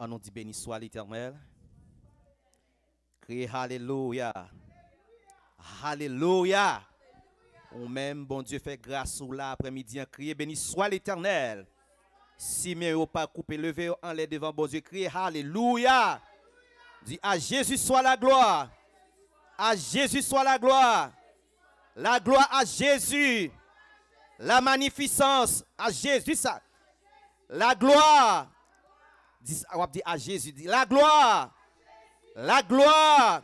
On dit béni soit l'éternel. Criez hallelujah. Hallelujah. Ou même, bon Dieu, fait grâce ou laprès après-midi, criez béni soit l'éternel. Si mes pas coupé, levé en l'air devant bon Dieu, criez Alléluia. Dis à Jésus soit la gloire. À Jésus soit la gloire. La gloire à Jésus. La magnificence à Jésus. La gloire à Jésus, la gloire, la gloire,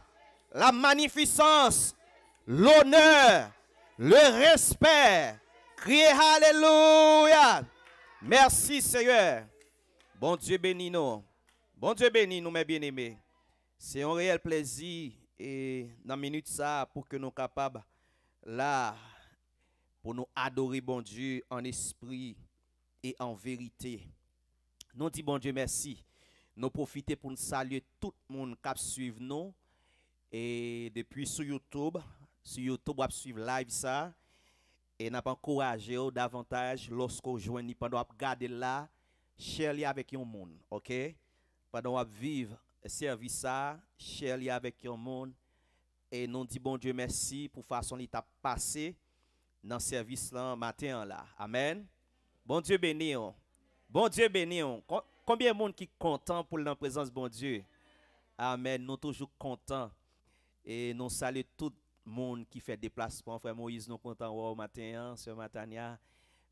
la magnificence, l'honneur, le respect. Criez Alléluia. Merci Seigneur. Bon Dieu bénis nous. Bon Dieu bénis nous, mes bien-aimés. C'est un réel plaisir et dans minute ça pour que nous capables là pour nous adorer bon Dieu en esprit et en vérité. Nous disons bon Dieu merci. Nous profitons pour nous saluer tout le monde qui suit nous. Et depuis sur YouTube, sur YouTube, vous suivre live ça. Et nous encouragé davantage lorsque vous jouez pendant vous regardez là, chérie avec un monde. OK? Pendant vous vivre service ça, avec un monde. Et nous disons bon Dieu merci pour la façon l'étape passé dans le service là, matin là. Amen. Bon Dieu béni. Hein. Bon Dieu béni. Combien de monde qui est content pour la présence bon Dieu? Amen. Nous toujours contents. Et nous saluons tout le monde qui fait déplacement. Frère Moïse, nous contents au matin, hein, ce matin.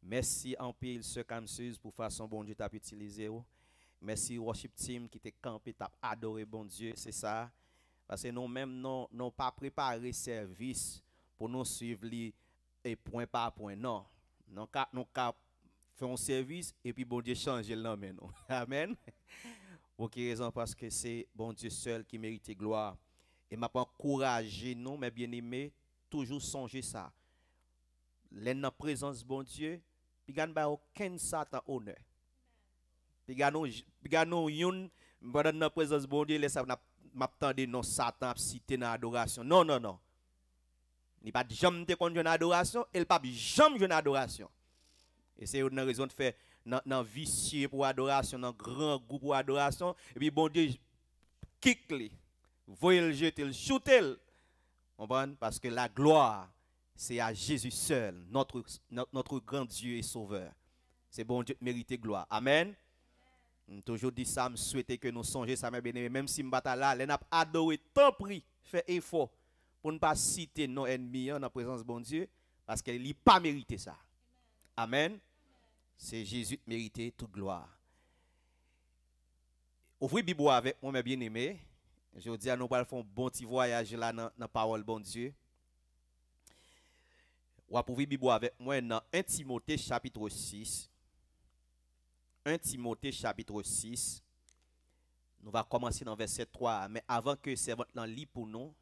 Merci en pile, ce Kamsus, pour façon bon Dieu t'a utilisé. Oh. Merci worship team qui t'a campé, t'a adoré bon Dieu. C'est ça. Parce que nous-mêmes, nous n'avons pas préparé service pour nous suivre et point par point. Non. Nous avons fait un service et puis bon Dieu change le l'homme. Amen. Pour raison parce que c'est bon Dieu seul qui mérite gloire. Et m'a encouragé non mes bien-aimés toujours songer ça. L'en présence bon Dieu, puis gagne pas aucun satan honneur. Puis gagne yon pas la présence bon Dieu, laisse m'attendre non satan cité dans adoration. Non non non. Il n'y a pas jamais te conduire en l'adoration. il pas jamais de adoration. Et c'est une raison de faire dans vicieux pour adoration, dans grand goût pour adoration. Et puis bon Dieu, kick le, voyez le jeter, le Parce que la gloire, c'est à Jésus seul, notre, notre, grand Dieu et Sauveur. C'est bon Dieu mérite gloire. Amen. Amen. Toujours dit ça, me souhaiter que nous songions ça, mes bien Même si m'bata là, n'a adoré tant pris, fait effort pour ne pas citer nos ennemis en la présence de bon Dieu, parce qu'elle n'a pas mérité ça. Amen. C'est Jésus qui méritait toute gloire. Ouvrez Bible avec moi, mes bien-aimés. Je vous dis à nous pour faire un bon petit voyage dans la parole de Dieu. Ou ouvrir Bible avec moi dans 1 Timothée chapitre 6. 1 Timothée chapitre 6. Nous allons commencer dans verset 3. Mais avant que c'est l'en lit pour nous,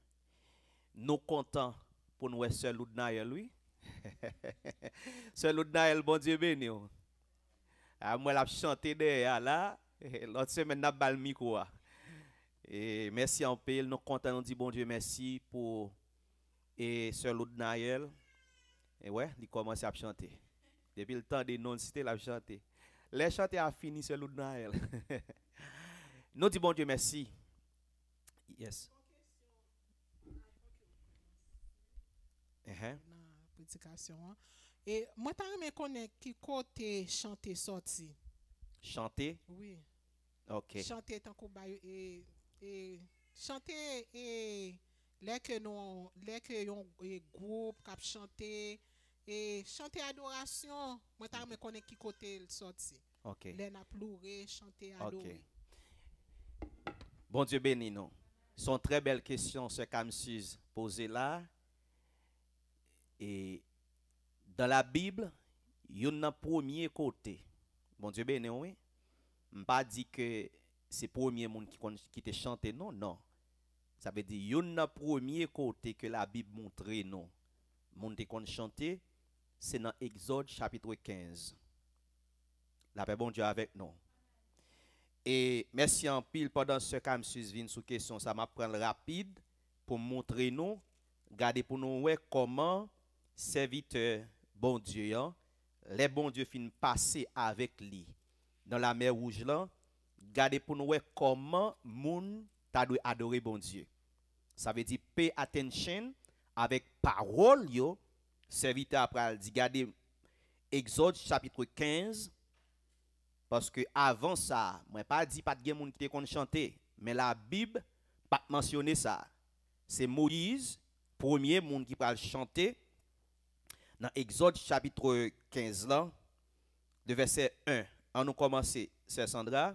nous comptons pour nous être seuls lui. Sœur Nael, bon Dieu béni. À oh. ah, moi, la chanté derrière là. L'autre semaine, n'a pas le ah. Et merci en paix. Nous comptons, nous dit bon Dieu merci pour et Sœur Nael Et ouais, il commence à chanter. Depuis le temps des non-cités, il a Les chanter a fini, sur Nael nous dit bon Dieu merci. Yes. Uh Hein. et moi E mwen qui côté qui sortir chanter sorti. Oui. Ok. et, et et et les et nous, que yon, yon et groupe cap chanter et chanter adoration Moi, tu mwen konen qui kote Ok. les na pleuré, chanter Ok. Bon Dieu béni non Son très belle question, ce qu'Amsus posée là. Et dans la Bible, il y a premier côté. Bon Dieu béni, oui. Je ne pas que c'est le premier monde qui, te chante, non, non. Ça veut dire, il y a premier côté que la Bible montre, non. Le monde qui chante, c'est dans Exode chapitre 15. La paix bon Dieu avec nous. Et merci en pile pendant ce cas, je suis sous question. Ça m'apprend rapide pour montrer nous, garder pour nous comment serviteur euh, bon Dieu, hein. les bons dieux finissent passer avec lui dans la mer rouge là, gardez pour nous comment comment moun t'a adorer bon Dieu. Ça veut dire pay attention avec parole yo, serviteur après dit Exode chapitre 15 parce que avant ça, moi pas dit pas de gens qui te chanter, mais la Bible pas mentionné ça. C'est Moïse, premier monde qui parle chanter dans Exode chapitre 15, de verset 1, on nous commencer, c'est Sandra,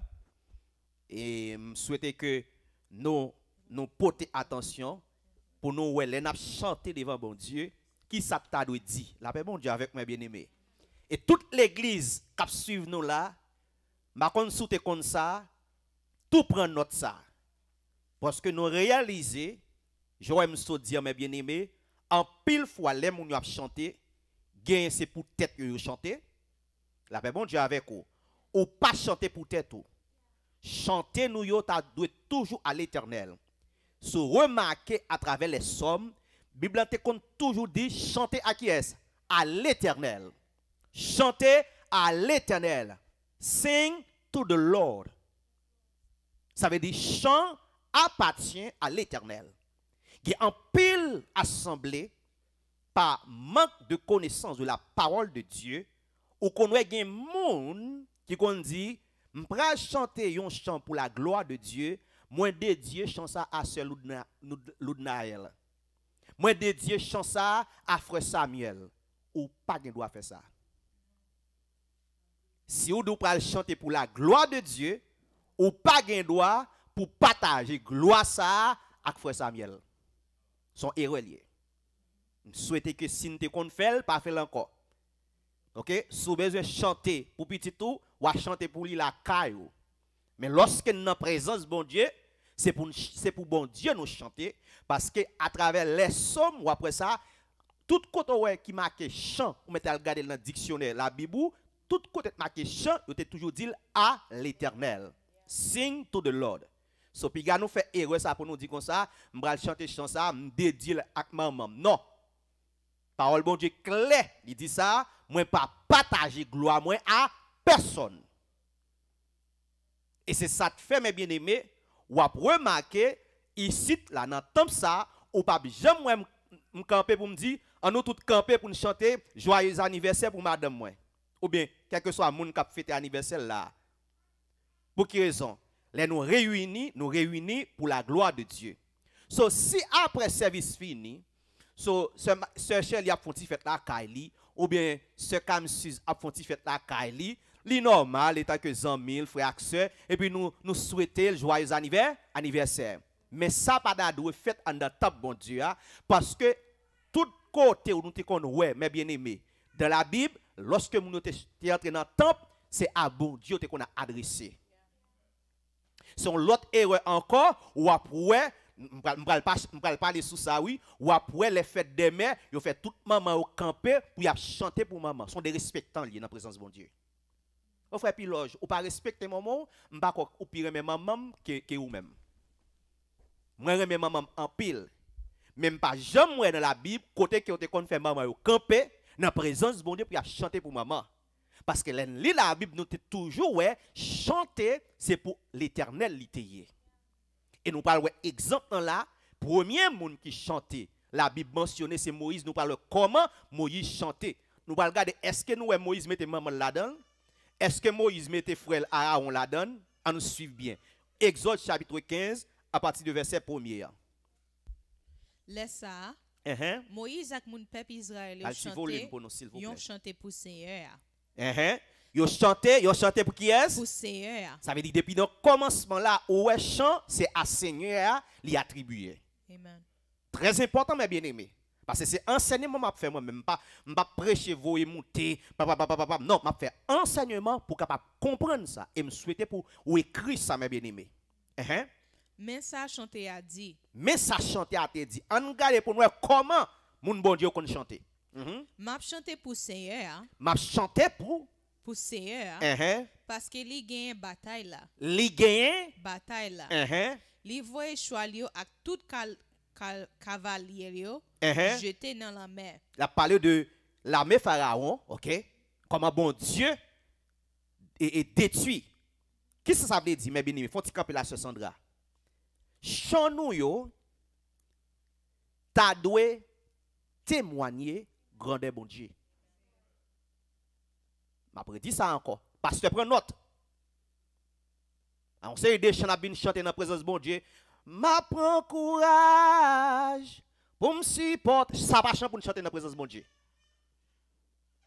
et souhaite que nous nous portions attention pour nous, ouais, les chanter devant bon Dieu, qui s'attarde dit, la paix bon Dieu avec mes bien-aimés. Et toute l'église qui suit nous là, ma consulte comme ça, tout prend note ça. Parce que nous réalisons, je vais dire, mes bien-aimés, en pile fois, les nous gain c'est pour tête que vous chantez. La paix bon Dieu avec vous. Ou pas chanter pour tête chantez Chanter nous yo toujours à l'éternel. Se remarquer à travers les sommes, Bible te toujours dit chanter à qui est À l'éternel. Chanter à l'éternel. Sing to the Lord. Ça veut dire chant appartient à l'éternel. Qui en pile assemblée par manque de connaissance de la parole de Dieu, ou qu'on ait un monde qui qu'on dit, vais chanter un chant pour la gloire de Dieu, moins de Dieu chante ça à sœur Loudnaël. Moins de Dieu chante ça à frère Samuel. Ou pas de doit faire ça. Si vous devez chanter pour la gloire de Dieu, ou pas de doit pour partager gloire ça avec frère Samuel. Son héros souhaiter que si nous qu'on fait, pas faire encore. OK, si vous besoin chanter pour petit tout, ou chanter pour lui la caillou. Mais lorsque nous en présence bon Dieu, c'est pour c'est pour bon Dieu nous chanter parce que à travers les sommes ou après ça tout côté qui marqué chant, vous mettez à regarder dans le dictionnaire la Bible, tout côté marqué chant, vous êtes toujours dit à l'Éternel. Sing to the Lord. So, puis, nous fait erreur ça pour nous dire comme ça, je vais chanter chant ça, je le à maman. Non, Parole bon Dieu clair, il dit ça, moi pas partager gloire moi à personne. Et c'est ça qui fait mes bien-aimés, ou a remarqué ici là dans temps ça, ou pas jamais me camper pour me dire en nous tout camper pour nous chanter joyeux anniversaire pour madame moi. Ou bien quel que soit monde qui a fêté anniversaire là. Pour quelle raison Les nous réunis, nous réunis pour la gloire de Dieu. So, si après service fini, so ce chèque a fonti fête la Kylie ou bien ce Camus a fonti fête la Kylie C'est normal état que zanmil frère frères et puis nous nous souhaiter joyeux anniversaire mais ça pas d'adroit fête en de tape bon Dieu hein, parce que tout côté où nous te connait ouais mais bien aimés dans la bible lorsque nous sommes en dans temple c'est à bon Dieu que on a adressé c'est l'autre erreur encore ou a pro m'pral pas pas parler sous ça oui ou après les fêtes des mères yo fait toute maman au camper pour y chanter pour maman sont des respectants liés dans la présence de bon Dieu au frère piloge ou pas respecter maman ne ou pire même maman que que ou même moi remè maman en pile même pas jamais dans la bible côté qui ont te fait maman au camper dans la présence de bon Dieu pour y chanter pour maman parce que l'en la Bible, nous toujours ouais, chanter, c'est pour l'éternel l'étayer. Et nous parlons exemple là, premier monde qui chantait. La Bible mentionnait c'est Moïse. Nous parlons comment Moïse chantait. Nous parlons regarder, est-ce que nous, Moïse mettait maman là-dedans? Est-ce que Moïse mettait frère Aaron là-dedans? à nous suivre bien. Exode chapitre 15, à partir du verset premier. er Laisse ça. Uh-huh. Moïse et mon peuple Israël ont chanté pour Seigneur. Uh-huh. Vous chantez, vous chantez pour qui est ce Pour Seigneur. Ça veut dire depuis le commencement là, où est chant, c'est à Seigneur l'y attribuer. Amen. Très important mes bien-aimés. Parce que c'est enseignement m'a fait moi-même pas m'a prêcher vous et monter non m'a fait enseignement pour comprendre ça et me souhaiter pour écrire ça mes bien-aimés. Uh-huh. Mais ça chanter a dit. Mais ça chanter a dit. en pour nous comment mon bon Dieu qu'on chanter. Mm-hmm. M'a chanté pour Seigneur. M'a chanté pour pour Seigneur. Hein. Uh uh-huh. Parce que li gagne bataille là. Li gagne bataille là. Uh -huh. Li voye choualio ak tout cavalier uh-huh. jeté dans la mer. La parlé de l'armée pharaon, OK? Comment bon Dieu est, détruit. Qu'est-ce que ça veut dire, mes bien-aimés? faut la ce Sandra? Chanou yo, ta doué témoigner grandeur bon Dieu. M'a prédit ça encore. Pasteur, prends note. On sait des chants qui chanter dans la présence de bon Dieu. Ma prend courage pour me supporter. Ça pas chant pour chanter dans la présence de bon Dieu.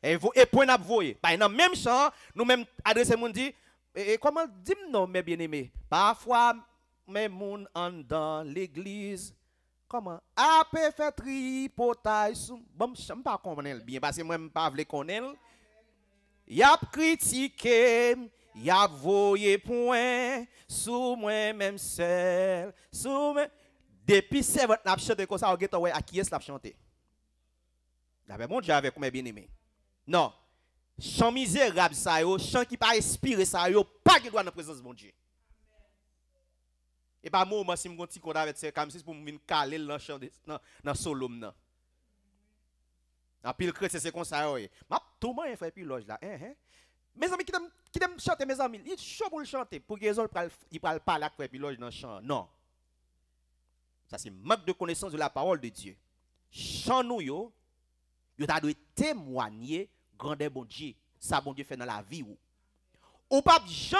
Et vous et point n'a voyé. Par même chant, nous même adressé mon dit et, comment dis non mes bien-aimés. Parfois mes moun en dans l'église comment a fait tripotage. Bon, je ne pas elle bien parce que moi je ne pas elle. Yap y yap voye point, sous même même sel, sous moi. Depuis nap chante comme ça, ou geto à a est nap chante. mon Dieu avec moi, bien aimé. Non, Chant misérable, sa yo, chan qui pa espire sa yo, pa dans la présence de mon Dieu Et ben moi si m'gonti konda avec ce c'est pour me en pile chrétien, c'est comme ça. Ma tout le monde fait plus loge là. Hein, hein. Mes amis qui aiment chanter, mes amis, ils chantent pour le chanter. Pour qu'ils ne parlent pas là, Frère loge dans le chant. Non. Ça, c'est manque de connaissance de la parole de Dieu. Chant nous, yo, yo ta doit témoigner grandeur bon Dieu. Ça, bon Dieu fait dans la vie. Ou, ou pas tu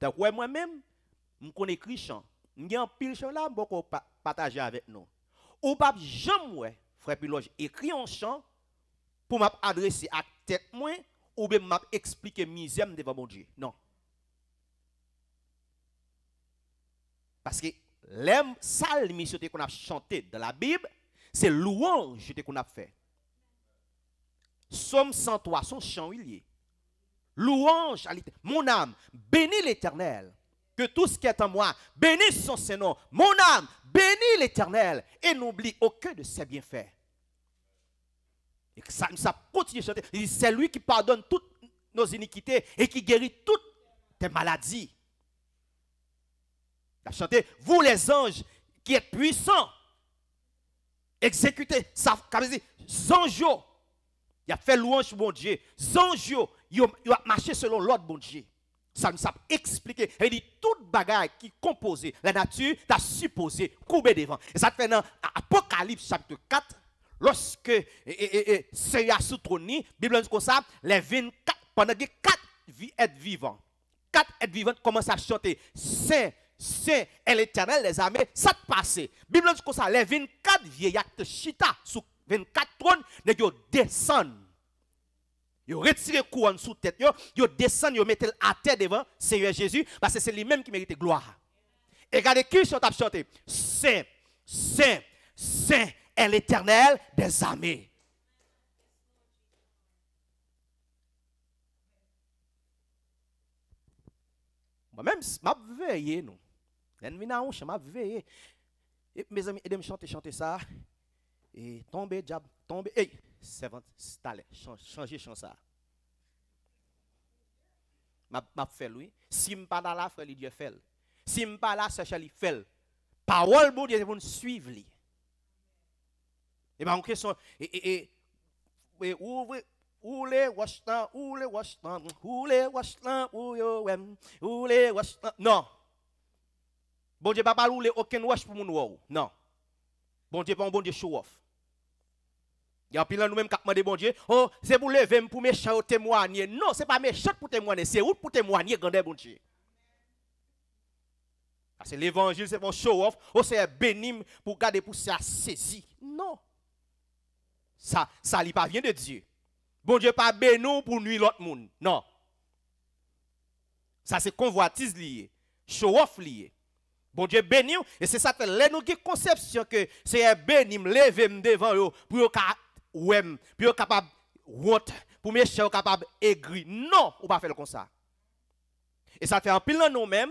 donc moi-même, je connais chant. Je un pile chant là, je partager avec nous. Ou pas jamoué, frère Piloge, écrit en chant pour m'adresser à tête moi ou bien m'expliquer misère devant mon Dieu. Non. Parce que les que qu'on a chanté dans la Bible, c'est louange qu'on a fait. Somme 103, son chant il Louange à l'éternel. Mon âme, bénis l'éternel. Que tout ce qui est en moi bénisse son Seigneur. Mon âme, bénis l'éternel. Et n'oublie aucun de ses bienfaits ça, ça continue de chanter. Il dit, c'est lui qui pardonne toutes nos iniquités et qui guérit toutes tes maladies. Il a chanté, vous les anges qui êtes puissants, exécutez, ça, qu'avez-vous il il a fait louange, bon Dieu. il a marché selon l'ordre, bon Dieu. Ça nous a expliqué Il dit toute bagaille qui composait la nature t'a supposé courber devant. Et ça te fait dans Apocalypse chapitre 4, lorsque Seigneur sous trône, Bible dit comme ça, les 24 pendant que 4 êtres vivants, 4 êtres vivants commencent à chanter Saint, Saint et l'Éternel les armées, ça te passe. Bible dit comme ça, les 24 vieillards chita sous 24 trônes, ils descendent. Ils retirent couronne sous tête, ils descendent, ils mettent à terre devant Seigneur Jésus parce que c'est lui-même qui mérite gloire. Et regardez qui chante à chanter Saint, Saint, Saint est l'Éternel des armées. Moi-même, je veiller, nous. L'ennemi n'a pas, je veille. Et mes amis, aidez-moi chanter, chanter ça. Et tomber, diable, tomber. Hey, servante, stalet, changer chant ça. M'a fait oui. Si je pas là, frère, Dieu fait. Si je pas là, sœur Charlie fait. Parole, bon Dieu, nous suivre. Et eh bien, en question, et, et, ouvrez, Oule Washington oule les oule ou yo, wem, oule Washington Non. Bon Dieu, papa, oule aucun wash pour mon wow. Non. Bon Dieu, pas un bon Dieu show off. Il y a nous-mêmes qui demandé bon Dieu, oh, c'est pour lever pour mes méchant témoigner. Non, c'est pas méchant pour témoigner, c'est où pour témoigner, grand bon Dieu. Parce que l'évangile, c'est pour show off, Oh, c'est béni pour garder pour ça saisi. Non. Ça, ça n'est pas vient de Dieu. Bon Dieu, pas bénou ben pour nuire l'autre monde. Non. Ça, c'est convoitise lié, show-off lié. Bon Dieu béni, et c'est ça que nous une conception que c'est béni, me lever devant vous pour qu'ils soient capable honte, pour mes chers capables aigri. Non, on pas faire comme ça. Et ça fait un pile nous-mêmes.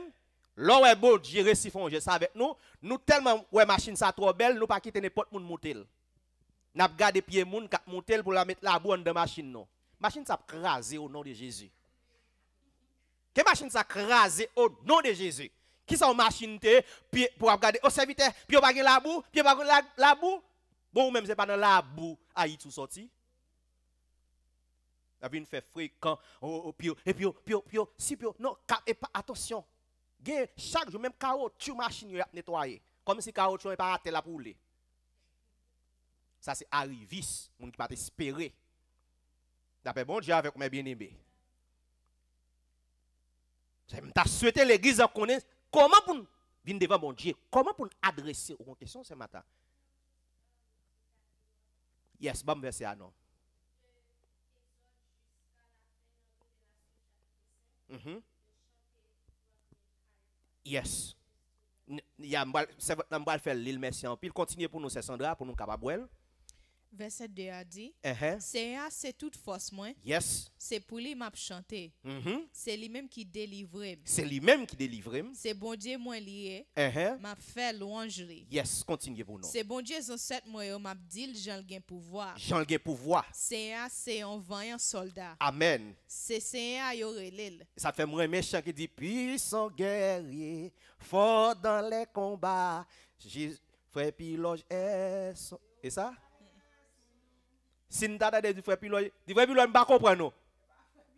Là où est beau Dieu récifonge ça avec nous, nous tellement ouais machine ça trop belle, nous pas quitter n'importe monde monter n'a gardé pied moun qui monter pour la mettre la bonne de machine non. Machine ça craser au nom de Jésus. Que machine ça craser au nom de Jésus. Qui sont machine pour regarder au oh, serviteur, puis on pas la boue, puis on pas la, la boue. Bon même c'est pas dans la boue tout sorti. La vie fait fréquent oh, oh, puis et puis puis puis si puis non et pas attention. Chaque jour même tu machine nettoyer comme si caoutchouc pas raté la poulet. Ça, c'est arrivis, mon ne peut pas espérer. D'après bon Dieu, avec mes bien-aimés. m'a souhaité l'église à connaître comment pour nous, venir devant mon Dieu, comment pour adresser aux questions ce matin. Yes, bon verset à non. Mm -hmm. Yes. un bal fait l'île merci en pile. Continuez pour nous, c'est Sandra, pour nous capables. Verset 2 a dit, uh uh-huh. c'est c'est toute force moi. Yes. C'est pour lui m'a chanté. Mm C'est lui-même qui délivre. C'est lui-même qui délivre. C'est bon Dieu moi lié. Uh -huh. M'a fait louangerie. Yes, continuez pour nous. C'est bon Dieu son sept moi m'a dit j'en gain pouvoir. J'en gain pouvoir. C'est c'est un vaillant soldat. Amen. C'est c'est à yorelil. Ça fait moi méchant qui dit puissant guerrier, fort dans les combats. Jésus frère piloge et ça si nous t'attendons du frère Piloy, du frère Piloy, pas comprendre.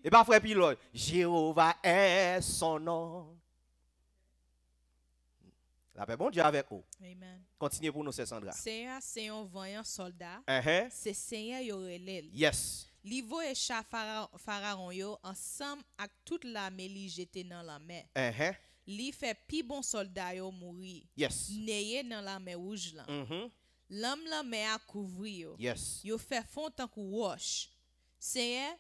Et pas frère Piloy. Jéhovah est son nom. La paix, bon Dieu avec vous. Amen. Continuez pour nous, c'est Sandra. Seigneur, c'est un voyant soldat. Uh-huh. C'est Seigneur, il Yes. Livo et Pharaon yo ensemble avec toute l'armée li jeté dans la mer. Uh-huh. Li fait pi bon soldat yo mourir. Yes. Neye dans la mer rouge là. Mm -hmm l'homme la mère à couvrir. Yo fait fond tant que wash. Seigneur,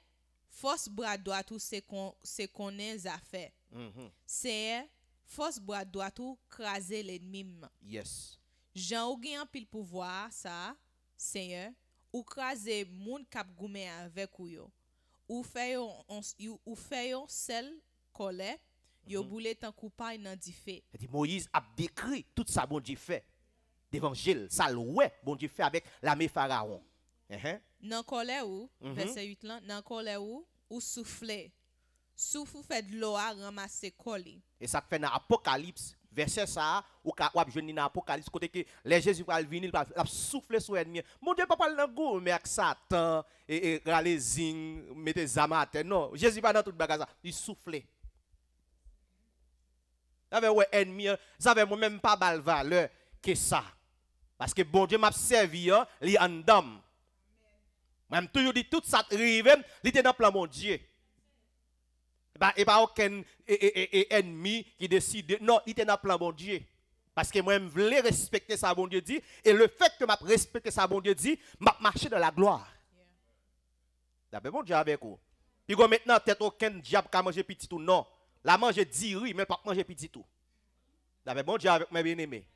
force bras droit tout ce qu'on c'est qu'on est à faire. Mm-hmm. Seigneur, force bras droit tout craser l'ennemi. Yes. Jean ou peu le pouvoir ça, Seigneur, ou craser moun kap fait avec ou yo. Ou fait ou fait sel colère, yo mm-hmm. boulet tant coupaille nan di fait. Moïse a décrit tout ça bon Dieu fait d'évangile. Ça loue, bon Dieu fait avec l'armée pharaon. Dans le où, verset 8, dans le où, souffler souffler Souffle, de l'eau, ramassez, collez. Et ça fait dans l'Apocalypse, verset ça, ou vous je dans l'Apocalypse, côté que les Jésus vont venir, ils souffler sur l'ennemi. Mon Dieu, pas il n'a pas mais avec Satan, et Ralezing, mettez zama Non, Jésus va dans tout le il soufflait Vous avez un ennemi, vous hein. avez moi-même pas de valeur que ça. Parce que bon Dieu m'a servi, il hein, est en dame. Même toujours dit tout ça arrive, il était dans le plan mon Dieu. a bah, pas aucun ennemi qui décide. Non, il était dans le plan mon Dieu. Parce que moi, je voulais respecter ça, bon Dieu dit. Et le fait que je respecte ça, bon Dieu dit, m'a marché dans la gloire. D'abord, un bon Dieu avec vous. Puis maintenant, peut-être aucun diable qui a mangé petit tout. Non. La manger dix oui, mais pas manger petit tout. un bon Dieu avec mes bien-aimés.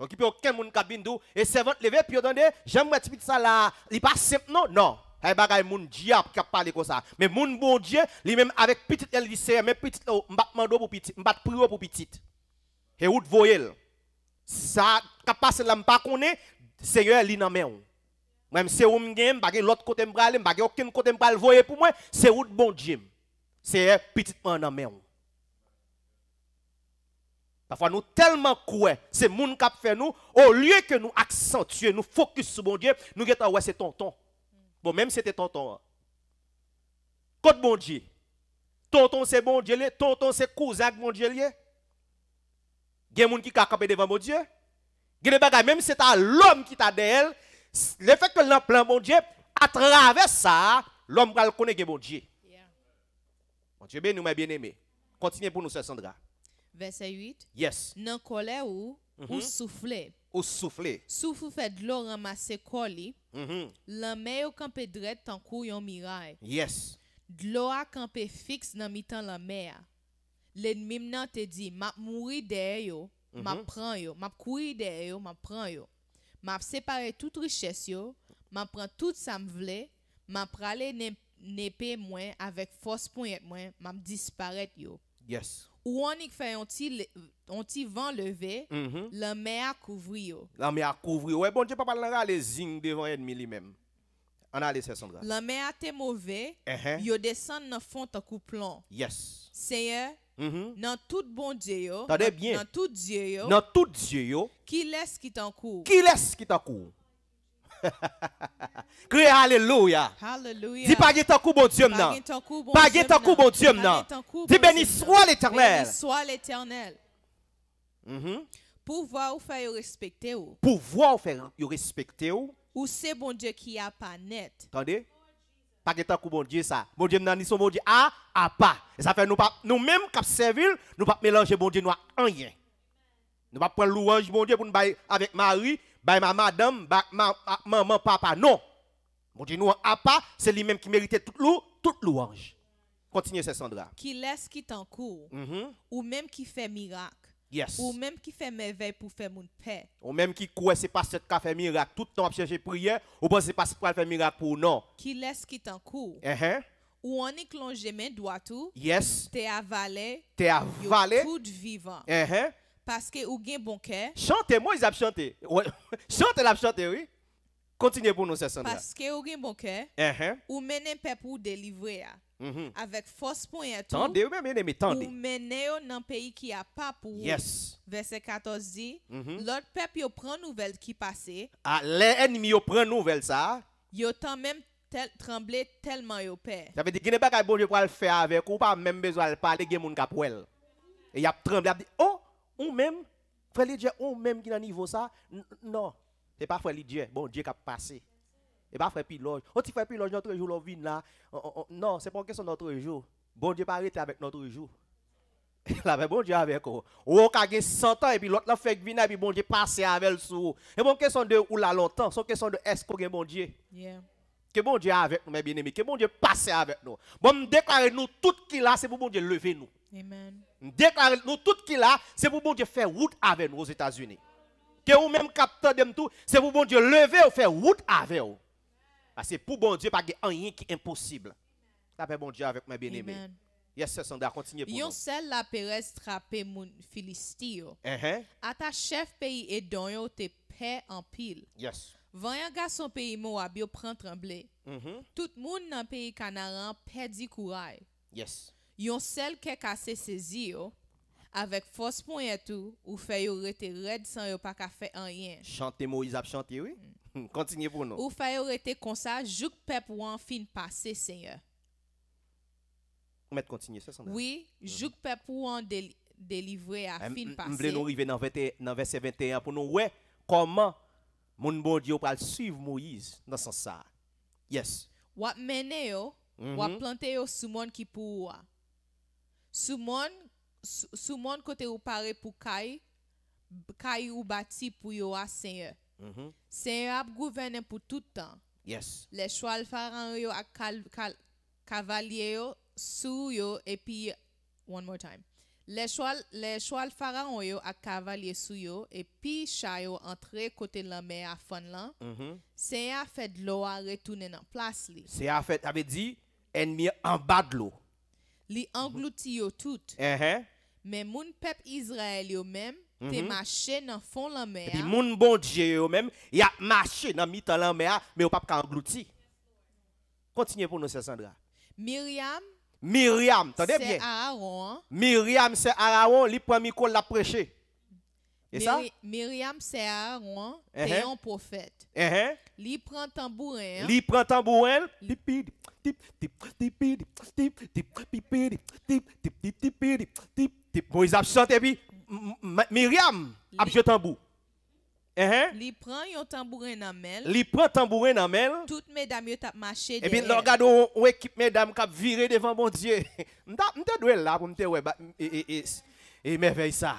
Donc, il n'y aucun monde cabine d'où. Et servante levé, puis attendez, j'aime petit ça là. Il n'est pas simple, non? Non. Il eh, bagay moun dieu qui parle comme ça. Mais mon bon Dieu, lui même avec petit elle dit même mais petit oh, m'bat mando pour petit, m'bat prier pour petite Et ou voyel. Ça qu'a passé là m'pa connaît, Seigneur li nan main. Même c'est où m'gagne, bagay l'autre côté m'bral, bagay aucun côté m'bral voyer pour moi, c'est ou bon Dieu. C'est petit man nan Parfois, nous tellement croyons, c'est le monde qui fait nous, au lieu que nous accentuons, nous focus sur bon Dieu, nous disons, ouais, c'est tonton. Bon, même si c'était tonton. Hein. Côte bon Dieu. Tonton, c'est bon Dieu. Tonton, c'est cousin, bon Dieu. Il y a des gens qui sont devant mon Dieu. Il même si c'est l'homme qui t'a derrière, le fait que l'homme plein bon Dieu, à travers ça, l'homme va le connaître, bon Dieu. Mon Dieu, bien nous, mes bien-aimés. Continuez pour nous, Sœur Sandra verset 8. Yes. Nan colère ou, ou mhm. Souffle fait de l'eau mhm. La mer yon Yes. De a campé fixe dans mitan la mer. L'ennemi nan te dit, m'a mouri derrière yo, yo, m'a derrière mhm. yo, m'a yo. M'a séparé toute richesse yo, m'a pran tout ça m'vle, m'a pralé moins avec force point moins, m'a disparaître yo. Yes. Ou on y fait un petit, vent levé, mhm. la mer couvri. La mer couvri. Ouais, bon Dieu, papa, on a les zing devant l'ennemi lui-même. On a les 600 La mer était mauvaise, uh -huh. yo descend dans fond en couplant. Yes. Seigneur, mhm. dans tout bon Dieu yo. Dans, bien. Dans tout Dieu yo. Dans tout Dieu yo. Qui laisse qui t'encoure? Qui laisse qui t'encoure? Criez Alléluia. Dis pas qu'il coup bon Dieu maintenant. Pas qu'il coup bon Dieu maintenant. Dis béni soit l'éternel. Béni soit l'éternel. Mm-hmm. Pouvoir ou faire respecter ou. Pouvoir ou faire respecter ou. Ou c'est bon Dieu qui a pas net. Attendez. Pas qu'il coup bon Dieu ça. Bon Dieu maintenant ni son bon Dieu ah a pas. ça fait nous pas nous même cap servir, nous pas mélanger bon Dieu noir à rien. Nous pas prendre louange bon Dieu pour nous avec Marie bah, ma madame, bah, ma, maman, papa. Non. Mon Dieu, nous, à c'est lui-même qui méritait toute toute louange. Continue c'est Sandra. Qui laisse qui t'encourt, mm-hmm. ou même qui fait miracle. Yes. Ou même qui fait merveille pour faire mon paix. Ou même qui croit c'est pas ce qui fait miracle. Tout le temps chercher prière. Ou pas c'est pas ce fait miracle pour non. Qui laisse qui t'encourt. Uh uh-huh. Ou on est mes doit tout. Yes. T'es avalé. T'es avalé. Tout vivant. Uh-huh. Parce que ou gen bon cœur. Chantez, moi ils ont chanté. Chantez, l'a chanté, oui. Continuez pour nous, c'est ça. Parce que ou gen bon cœur. Uh-huh. Ou menez peuple pour délivrer. Ah. Mm-hmm. Avec force pour et tout. Tendez, ou même mais tendez. Ou menez dans un pays qui a pas pour. Yes. Verset 14 dit, mm-hmm. l'autre peuple prend nouvelle qui passait. Ah, l'ennemi prend nouvelle ça. Yo tant même tremblé trembler tellement yo père. Ça veut dire qu'il n'est a pas de bon Dieu pour le faire avec ou pas même besoin de parler de gens qui Et il a tremblé, il a dit, oh, ou même, frère Dieu, ou même qui est niveau ça, non. Ce n'est pas frère Dieu, bon Dieu qui a passé. Ce n'est pas frère Piloge. On dit frère Piloge, notre jour, l'on vit là. Non, ce n'est pas une question de notre jour. Bon Dieu pas arrêté avec notre jour. La ben, bon Dieu avec nous. Ou on a 100 ans et puis l'autre l'a fait venir et puis bon Dieu passé avec nous. Et bon question de ou la longtemps, c'est question de est-ce qu'on a bon Dieu. Que bon Dieu avec nous mes bien-aimés, que bon Dieu passé avec nous. Bon déclare déclarer nous tout qui là c'est pour bon Dieu lever nous. Amen. Déclarer nous tout qui là, c'est pour bon Dieu faire route avec nous aux États-Unis. Que vous même capteur de tout, c'est pour bon Dieu lever ou faire route avec vous. Parce que pour bon Dieu, pas rien qui est impossible. Ça fait bon Dieu avec mes bien-aimés. Yes, sir, Sandra, continue pour Yon sel la Perez trape moun Filistio. Uh -huh. ta chef pays Edon yo te paix en pile. Yes. un garçon pays Moab yo prend tremble. Mm -hmm. Tout moun nan pays Canaran perdit courage. Yes. yon sel ke kase sezi yo, avek fos pou yon tou, ou fe yon rete red san yo pa ka fe an yon. Chante Moise ap chante, oui? Kontinye mm. pou nou. Ou fe yon rete konsa, juk pep wan fin pase, senyor. Ou met kontinye se san? Oui, mm. juk pep wan delivre a eh, fin pase. Mble nou ive nan verset 21 pou nou, wey, koman moun borde yo pral suyv Moise, nan sans sa. Yes. Wap mene yo, mhm. wap plante yo sou moun ki pou wan. Sou moun, côté kote ou pare pou kay, kay ou bati pou yo a seye. Mm -hmm. Senye ap gouverne pou toutan. Yes. Le chwal faran yo ak cavalier kal, yo, sou yo, epi, one more time. Le chwal, le chwal faran yo ak cavalier sou yo, epi chayo antre kote mer a fon lan. Mm -hmm. Senye a fait lo a retounen an plas li. Seye a fed, ave di, enmi an bad lo li mhm. englouti yo tout. uh Mais moun pep Israël yo même mm-hmm. t'es marché dans fond la mer. Et moun bon Dieu yo même, y a marché dans mitan la mer, mais yo pape ka englouti. Continuez pour nous c'est Sandra. Myriam Myriam, attendez bien. Aaron. Myriam c'est Aaron, li prend micro l'a prêché. Et ça Myriam c'est Aaron, uh-huh. un prophète. Uh-huh. Li prend tambourin. Li prend tambourin. Myriam Li prend yon tambourin nan mel. Li prend tambourin nan mel. Toutes mesdames yon tap marché Et puis regarde ou équipe mesdames cap viré devant mon Dieu. M'ta m'ta là pour m'te et et merveille ça.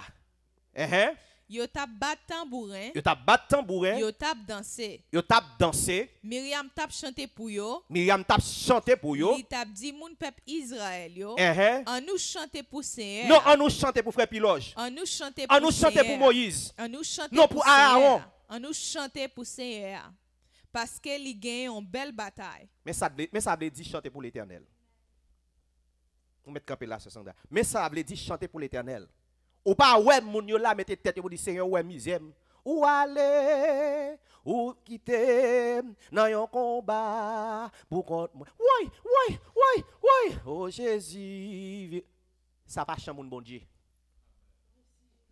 Yo tap bat tambourin. Yo tap bat tambourin. Yo tap dansé. Yo tap dansé. Miriam tap chanté pour yo. Miriam tap chanté pour yo. Li tap dit moun peuple Israël yo. Uh -huh. Eh, en eh. nous chanter pour Seigneur. Non, en nous chanter pour frère Piloge. En nous chanter pour En nous chanter pour Moïse. En nous non, pour, Aaron. En nous chanter pour Seigneur. Parce que li gagne une belle bataille. Mais ça mais ça veut dire chanter pour l'Éternel. On met camper là ce sang Mais ça veut dire chanter pour l'Éternel. Ou pas ouais moun yo là mettez tête et vous dites Seigneur ouais misère. Ou aller ou quitter dans un combat pour contre moi. Oui, oui, oui, oui. Oh Jésus. Ça chan moun bon Dieu.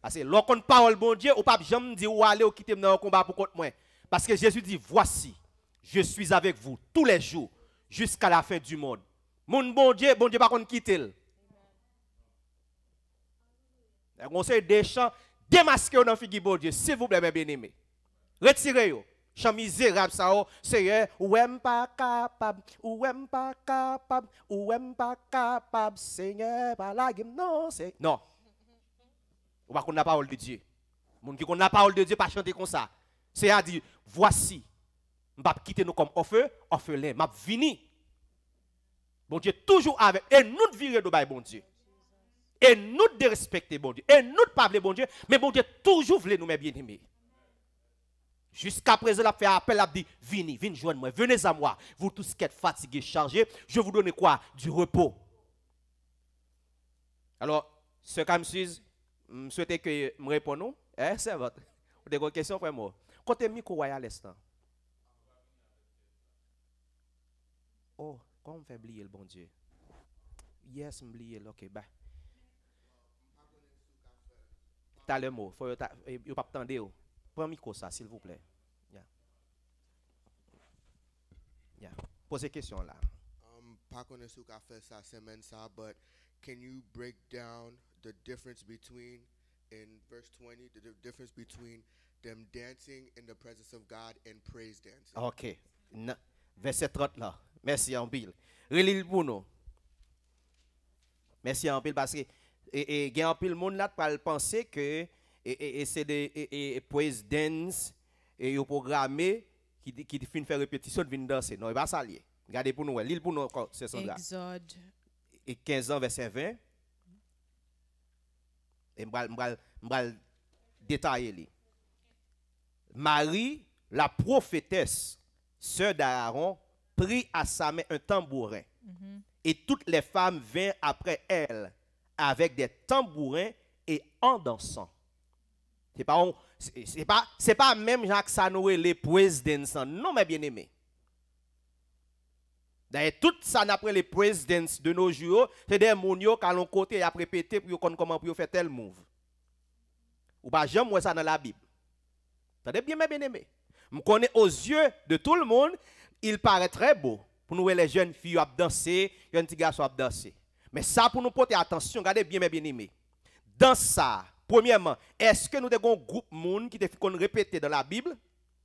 Parce que l'on parle bon Dieu, ou pas jamais dire ou aller ou quitter dans un combat pour contre moi. Parce que Jésus dit voici, je suis avec vous tous les jours jusqu'à la fin du monde. Mon bon Dieu, bon Dieu pas qu'on quitte on conseil des champs, démasqués dans figure de Dieu, s'il vous plaît, mes bien-aimés. Retirez-vous. Chan misérable ça oh, Seigneur ou même pas capable ou même pas capable ou même pas capable Seigneur pas la non c'est non ou pas qu'on la parole de Dieu moun qui qu'on la parole de Dieu pas chanter comme ça c'est à dire voici m'pa quitter nous comme orphelin je m'a vini bon Dieu toujours avec et nous virer de bain, bon Dieu et nous de respecter bon Dieu. Et nous de parler bon Dieu. Mais bon Dieu toujours voulait nous mes bien aimés. Jusqu'à présent, il a fait appel, à dit, venez, venez joignez moi, venez à moi. Vous tous qui êtes fatigués, chargés, je vous donne quoi Du repos. Alors, ce cas, je souhaite que me répondons. Eh, c'est votre. Vous avez des questions, frère moi. Côté micro, à l'instant. Oh, comment on fait oublier le bon Dieu? Yes, m'oublier, ok, bah. t'as le mot. Faut eh, yo pas attendre. Prends micro ça s'il vous plaît. Yeah. Yeah. Posez question là. Um pas connaître ce qu'a fait ça semaine ça but can you break down the difference between in verse 20 the difference between them dancing in the presence of God and praise dancing. OK. Na, verset 30 là. Merci en pile. Relil pour nous. Merci en pile parce que et il y a un peu monde là pour penser que c'est des présidents et au programmé qui qui fin faire répétition de danser non il va ça lié regardez pour nous l'île pour nous c'est ça là Exode et 15 ans verset 20 et je vais détailler Marie la prophétesse sœur d'Aaron prit à sa main un tambourin mm-hmm. et toutes les femmes vinrent après elle avec des tambourins et en dansant. Ce n'est pas, c'est pas, c'est pas même Jacques Sanoué, les présidents, non, mais bien aimé. D'ailleurs, tout ça, après les présidents de nos jours, c'est des mounions qui ont côté et après pour qu'on comment faire tel move. Ou pas jamais ça dans la Bible. Attendez bien, mes bien-aimés. Je connais aux yeux de tout le monde, il paraît très beau pour nous les jeunes filles ont danser, les jeunes petits garçons ont danser. Mais ça, pour nous porter attention, regardez bien mes bien-aimés. Dans ça, premièrement, est-ce que nous avons un groupe de monde qui qu'on répéter dans la Bible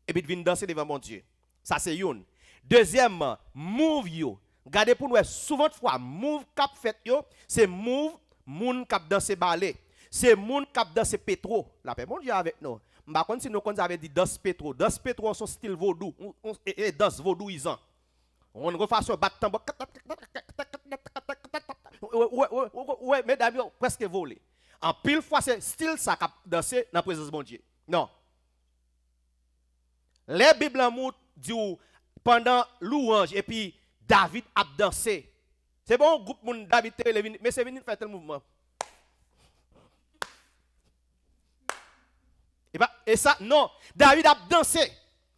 et puis devine danser devant mon Dieu? Ça, c'est une. Deuxièmement, move you. Regardez pour nous, souvent de fois, move cap fait yo, c'est move moun cap danser ballet. C'est moun cap danser pétro. La paix, mon Dieu avec nous. Par contre, si nous avons dit danse pétro, danse pétro, son style vaudou, et danse ont. On refasse un bat ouais, mais David, presque volé. En pile fois, c'est style ça qui danser dans la présence de Dieu. Non. Les Bibles dit pendant louange, et puis David a dansé. C'est bon, groupe mon David, mais c'est venu faire tel mouvement. Et, bah, et ça, non. David a dansé.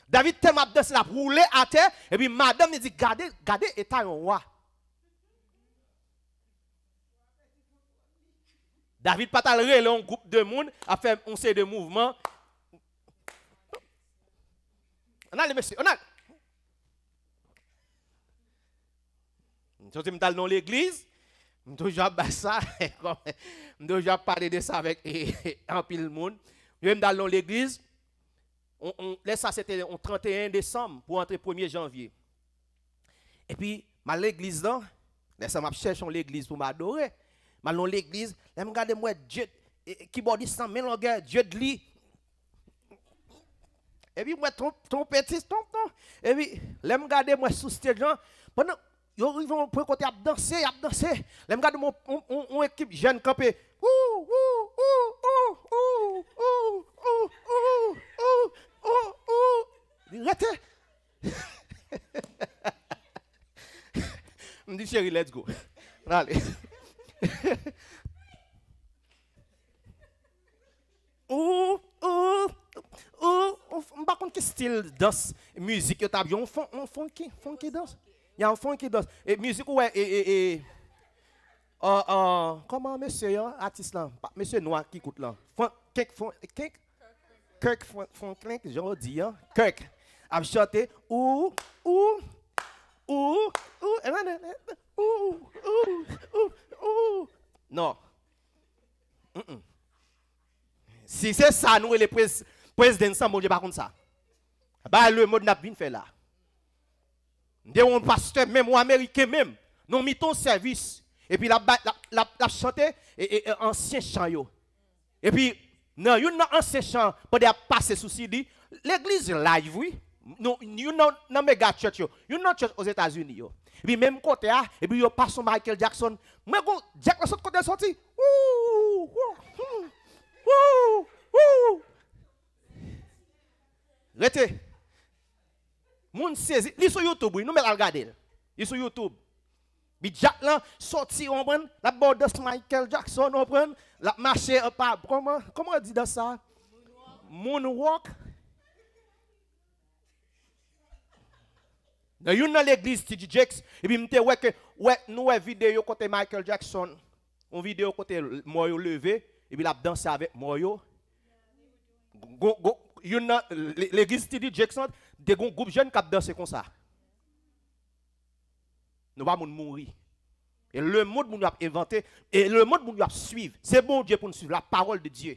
David tellement a dansé, il a roulé à terre. Et puis madame dit, gardez, gardez, et taille roi. David Patal relé un groupe de monde, a fait un de mouvements. On a les messieurs, on a. Je suis dans l'église, je suis ça, je suis parler de ça avec un pile monde. Je suis dans l'église, on, ça c'était le 31 décembre pour entrer 1er janvier. Et puis, mal l'église, non, là ça m'a l'église pour m'adorer mal l'église, l'aime me moi Dieu qui eh, eh, dit sans main Dieu de lui. Et puis moi ton petit Et puis l'aime regarder moi sous gens hein. pendant ils vont pour côté à danser, à danser. regarder mon équipe jeune campé. Ouh ouh ouh ouh ouh ouh ouh ouh ouh ouh. Je dis chérie, let's go oh, oh, oh, on ne pas quel style de danse, musique, tu as on font, on font qui, font danse. Il y a un fond danse. Et musique, ouais, et, et, et comment monsieur, artiste là, monsieur noir qui écoute là, funk, quelques Kirk Franklin, je dis, hein, Kirk, a chanté, ou, ou, ou, ou, ou, ou, ou, non. Si c'est ça, nous, les présidents, bon Dieu, pas contre ça. Bah, le mot n'a pas fait là. Nous pasteur, même ou américain, même. Nous mettons service. Et puis, la, la, la, la et, ancien chant. Yo. Et puis, non, il y a ancien chant, pendant passer sous CD, l'église live, oui. Nous, you know, dans méga church, You know church aux États-Unis, et puis même côté, et hein. puis il passe Michael Jackson. mais Jack Jackson côté sorti. Ouh, ouh, ouh, ouh. Rete. Moun saisi, li sur YouTube, nous mettons regarder. Il sur YouTube. Bi Jack là sorti on prend la de Michael Jackson on prend la marcher pas comment comment on dit dans ça? Moonwalk. Moonwalk. Dans l'église TJ Jakes et puis ouais que ouais une vidéo côté Michael Jackson, une vidéo côté Moyo levé et puis il a dansé avec Moyo. l'église TJ Jackson des groupe jeunes qui dansé comme ça. Nous pas mourir. Et le monde nous a inventé et le monde nous a suivre. C'est bon Dieu pour nous suivre la parole de Dieu.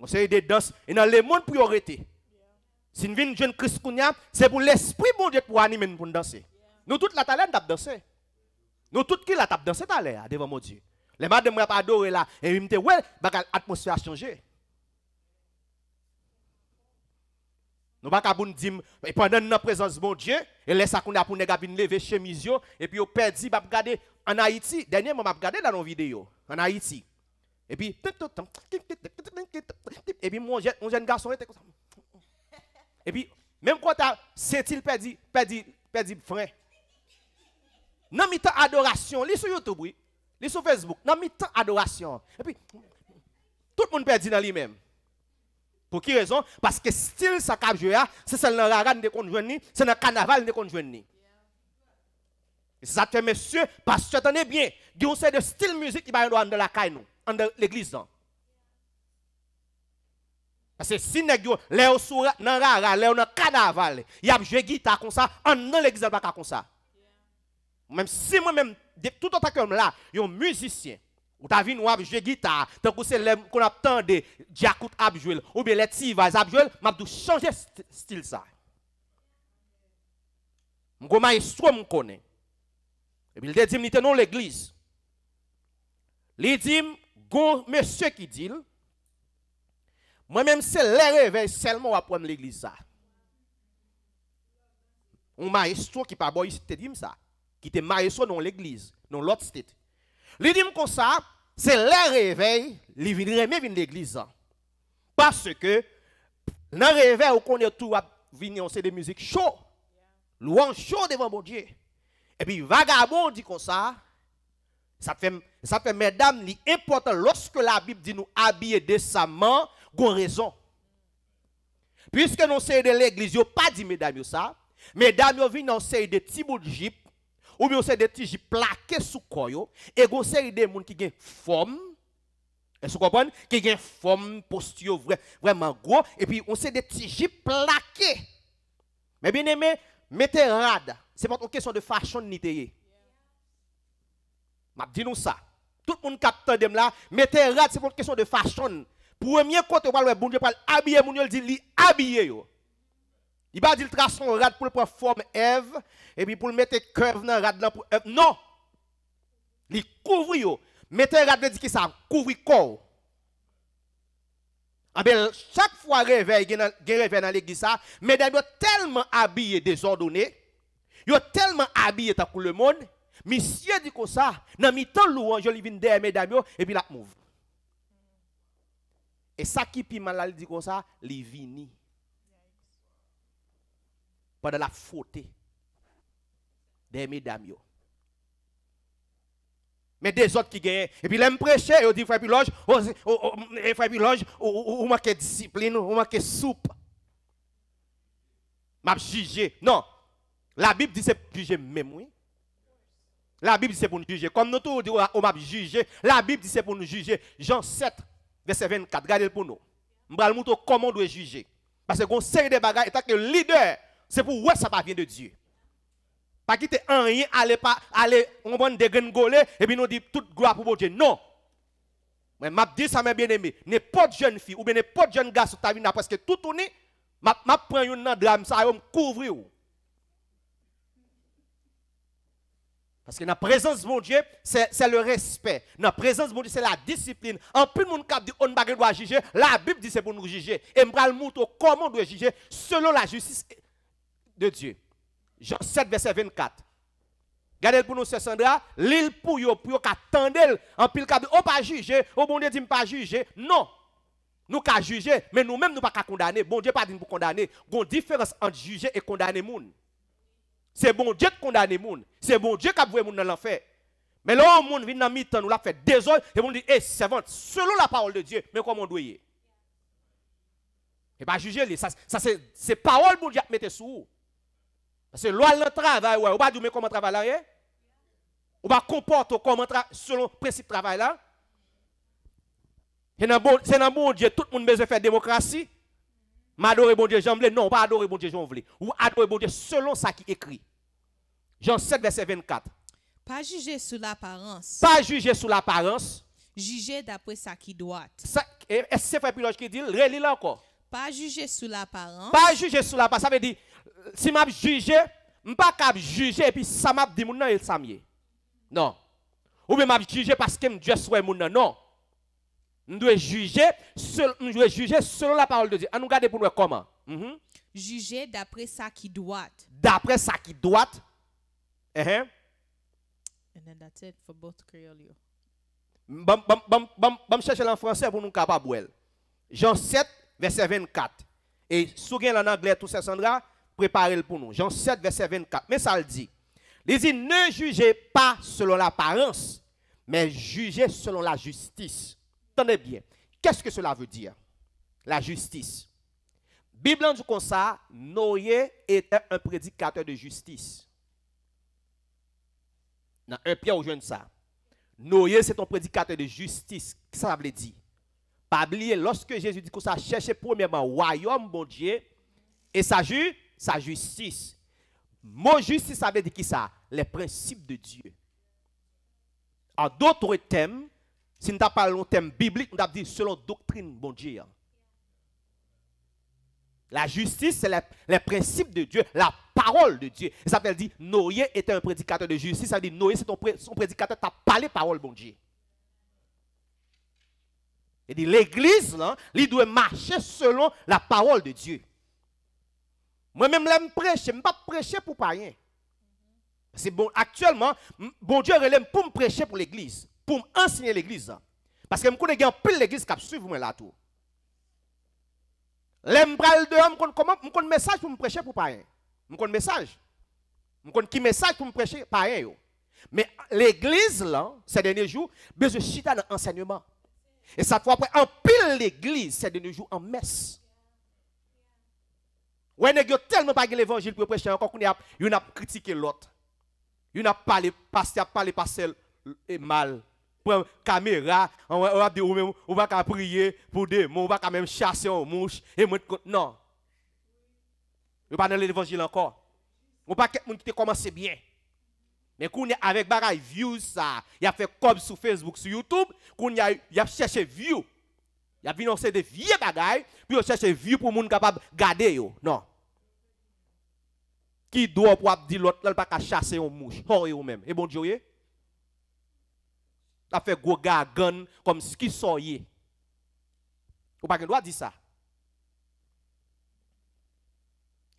On sait des danses et dans le monde priorité. Si nous venons jeune Christ, c'est pour l'esprit bon Dieu pour animer pour danser. Nous toutes la talent d'ab danser. Nous toutes qui la tap danser talent devant mon Dieu. Les madame pas adoré là et ils dit ouais, l'atmosphère a changé. Nous pas capable dire pendant notre présence bon Dieu et laisse qu'on a pour nèg vinn lever chemise et puis au perdu bah regarder en Haïti, dernièrement m'a regarder dans nos vidéos en Haïti. Et puis et puis mon jeune garçon était comme ça. Et puis, même quand tu as senti le perdu, de frein, frère. Dans mi temps adoration, lis sur YouTube, oui. Li sur Facebook, dans mi temps adoration. Et puis, tout le monde perdit dans lui-même. Pour quelle raison? Parce que style sa cap hein. c'est celle dans la rade de ni, c'est dans le carnaval de conjoint ça fait, monsieur, parce que tenez bien, il y a un style musique qui va dans la caille, dans l'église. Hein. Parce que si nous sur nan rara, carnaval, y a joué guitare comme ça, en eu l'église comme ça. Même si moi-même, tout autant que là, un musicien, ou ta vu nous jouer guitare, tant que c'est qu'on jouer. ou bien les Tivas à jouer, m'a dû changer style ça. M'go maestro m'm Et puis il dit, non l'église. Il dit, monsieur qui dit, moi-même, c'est le réveil seulement à prendre l'église. ça. Un maestro qui pas bon, c'était dit ça. Qui était maestro dans l'église, dans l'autre state. Il dit comme ça, c'est le réveil, il vient remettre l'église. Parce que dans le réveil, on connaît tout, venir, on sait des musiques chaudes. Louange chaud devant mon Dieu. Et puis, vagabond dit comme ça. Ça fait, ça fait mesdames, l'important, lorsque la Bible dit nous habiller décemment, gon raison. Puisque nous sommes de l'église, yo pas dit mesdames ça, mesdames yo viennent dans de petits bouts ou bien c'est des petits jeep plaqués sous corps et nous série des monde qui forme est-ce que vous comprenez Qui ont forme, posture vraiment gros. Et puis, on sait des petits jeeps plaqués. Mais bien aimé, mettez rad. c'est n'est pas une question de fashion ni m'a dis nous ça. Tout le monde capte là, mettez rad, c'est pas une question de fashion. Premier côté, le bon Dieu parle habiller, mon Dieu dit, il habiller. Il va dire, trace son rad pour le prendre forme Ève, et puis pour le mettre curve dans le là, pour Non! Il couvre, yo. Mettez rad, dit que ça couvre corps. Ah ben, chaque fois réveil, gen réveil dans l'église ça, mesdames sont tellement habillées désordonnées, yo tellement habillées pour le monde, monsieur dit comme ça, dans mi-temps louange, lui viennent derrière mesdames et puis la move. Et ça qui pime malal il dit comme ça, les vini. Pendant la faute des mesdames. Yo. Mais des autres qui gagnent. Et puis, ils prêcher, il disent, frère Piloge, oh, oh, oh, eh, frère Piloge, ou manque discipline, ou manque soupe. M'a jugé. Non. La Bible dit c'est juger même, oui. La Bible dit c'est pour nous juger. Comme nous tous, on m'a jugé. La Bible dit c'est pour nous juger. Jean 7, verset 24, regardez pour nous. vous montre comment on doit juger. Parce qu'on série des bagages, et tant que leader, c'est pour ouais ça vient de Dieu. Pas quitter un rien, aller pas, aller, on va dégringoler, et puis nous dit toute gloire pour Dieu. Non. Mais m'a dit ça, mes bien-aimés, de jeune fille, ou bien n'importe jeune garçon, ta que n'a presque tout tourné, m'a prends un drame, ça, me couvrir. Parce que la présence de mon Dieu, c'est le respect. la présence de mon Dieu, c'est la discipline. En plus, le monde qui dit on ne doit juger, la Bible dit c'est pour nous juger. Et je montre comment on doit juger selon la justice de Dieu. Jean 7, verset 24. Regardez pour nous, Sandra, l'île pour yo, pour yo, qu'attendez, en pile, ne on pas juger, oh bon Dieu dit pas juger. Non. Nous qu'à juger, mais nous-mêmes, nous ne pouvons pas condamner. Bon Dieu pas dit pour condamner. Il y a une différence entre juger et condamner monde. C'est bon Dieu qui condamne les gens. C'est bon Dieu qui a voué les dans l'enfer. Mais là, les monde vient dans mi-temps, nous l'a fait des et on dit, hé, servante, selon la parole de Dieu, mais comment on doit y Et pas eh ben, juger les. Ça, ça c'est parole de Dieu qui mette sous. Parce que loi le travail, ouais, on va dire, mais comment travailler eh? On va comporter comment selon le principe de travail là. C'est dans bon Dieu, tout le monde besoin fait faire démocratie. M'adorer bon Dieu, j'en voulais. Non, pas adorer bon Dieu, j'en voulais. Ou adorer bon Dieu selon ça qui écrit. Jean 7, verset 24. Pas juger sous l'apparence. Pas juger sous l'apparence. Juger d'après ça qui doit. Est-ce que c'est Frère Piloge qui dit Relis le encore. Pas juger sous l'apparence. Pas juger sous l'apparence. Ça veut dire, si je jugé, je ne pas juger et puis ça m'a dit, suis il samye. Non. Ou bien je jugé parce que je suis mon non. Nous devons juger, juger selon la parole de Dieu. À nous garder pour nous comment. Mhm. Juger d'après ça qui doit. D'après ça qui doit. Et -huh. Eh. then that's it for both chercher en français pour nous capables. Jean 7, verset 24. Et souviens en anglais, tout ça, Sandra, préparez-le pour nous. Jean 7, verset 24. Mais ça le dit. Il dit, ne jugez pas selon l'apparence, mais jugez selon la justice. Tenez bien. Qu'est-ce que cela veut dire La justice. Bible en dit comme ça, Noé était un prédicateur de justice. Dans 1 Pierre, jeune ça. Noé, c'est un prédicateur de justice. Qu'est-ce que ça veut dire Pas oublier, lorsque Jésus dit que ça cherchait premièrement le royaume, bon Dieu, et sa, ju sa justice. Mon justice, ça veut dire qui ça Les principes de Dieu. En d'autres thèmes, si nous parlons de thème biblique, nous dit selon doctrine, bon Dieu. La justice, c'est les, principes de Dieu, la parole de Dieu. Ça veut dire, Noé était un prédicateur de justice. Ça veut dire, Noé, c'est son prédicateur, tu as parlé parole, bon Dieu. Il dit, l'église, là, doit marcher selon la parole de Dieu. Moi-même, je prêcher. je ne pas prêcher pour rien. C'est bon, actuellement, bon Dieu relève pour me prêcher pour l'église pour enseigner l'église. Parce que je connais pas pile l'église qui suivre moi là tout. L'aime de dehors, je connais comment, le message pour me prêcher pour pas Je connais message. Je connais qui message pour me prêcher Mais l'église là, ces derniers jours, besoin de chita dans Et ça fois après en pile l'église ces derniers jours en messe. Ouais, nèg yo tellement pas l'évangile pour prêcher encore qu'on a critiqué l'autre. Yon a parlé pasteur, a parlé pasteur et mal prendre caméra, on va ou prier pour des on va quand même chasser en mouche et moi non. On pas de l'évangile encore. On pas quelqu'un qui commencé bien. Mais qu'on est avec bagay views ça, il a fait comme sur Facebook, sur YouTube, qu'on y a il a cherché view. Il a financé des vieux bagailles, puis on cherche view pour monde capable garder yo. Non. Qui doit pour dire l'autre, pas qu'à chasser en mouche. Oh, et même. Et bon Dieu, a fait gros gagan comme ce qui soyez. Ou pas droit dire ça.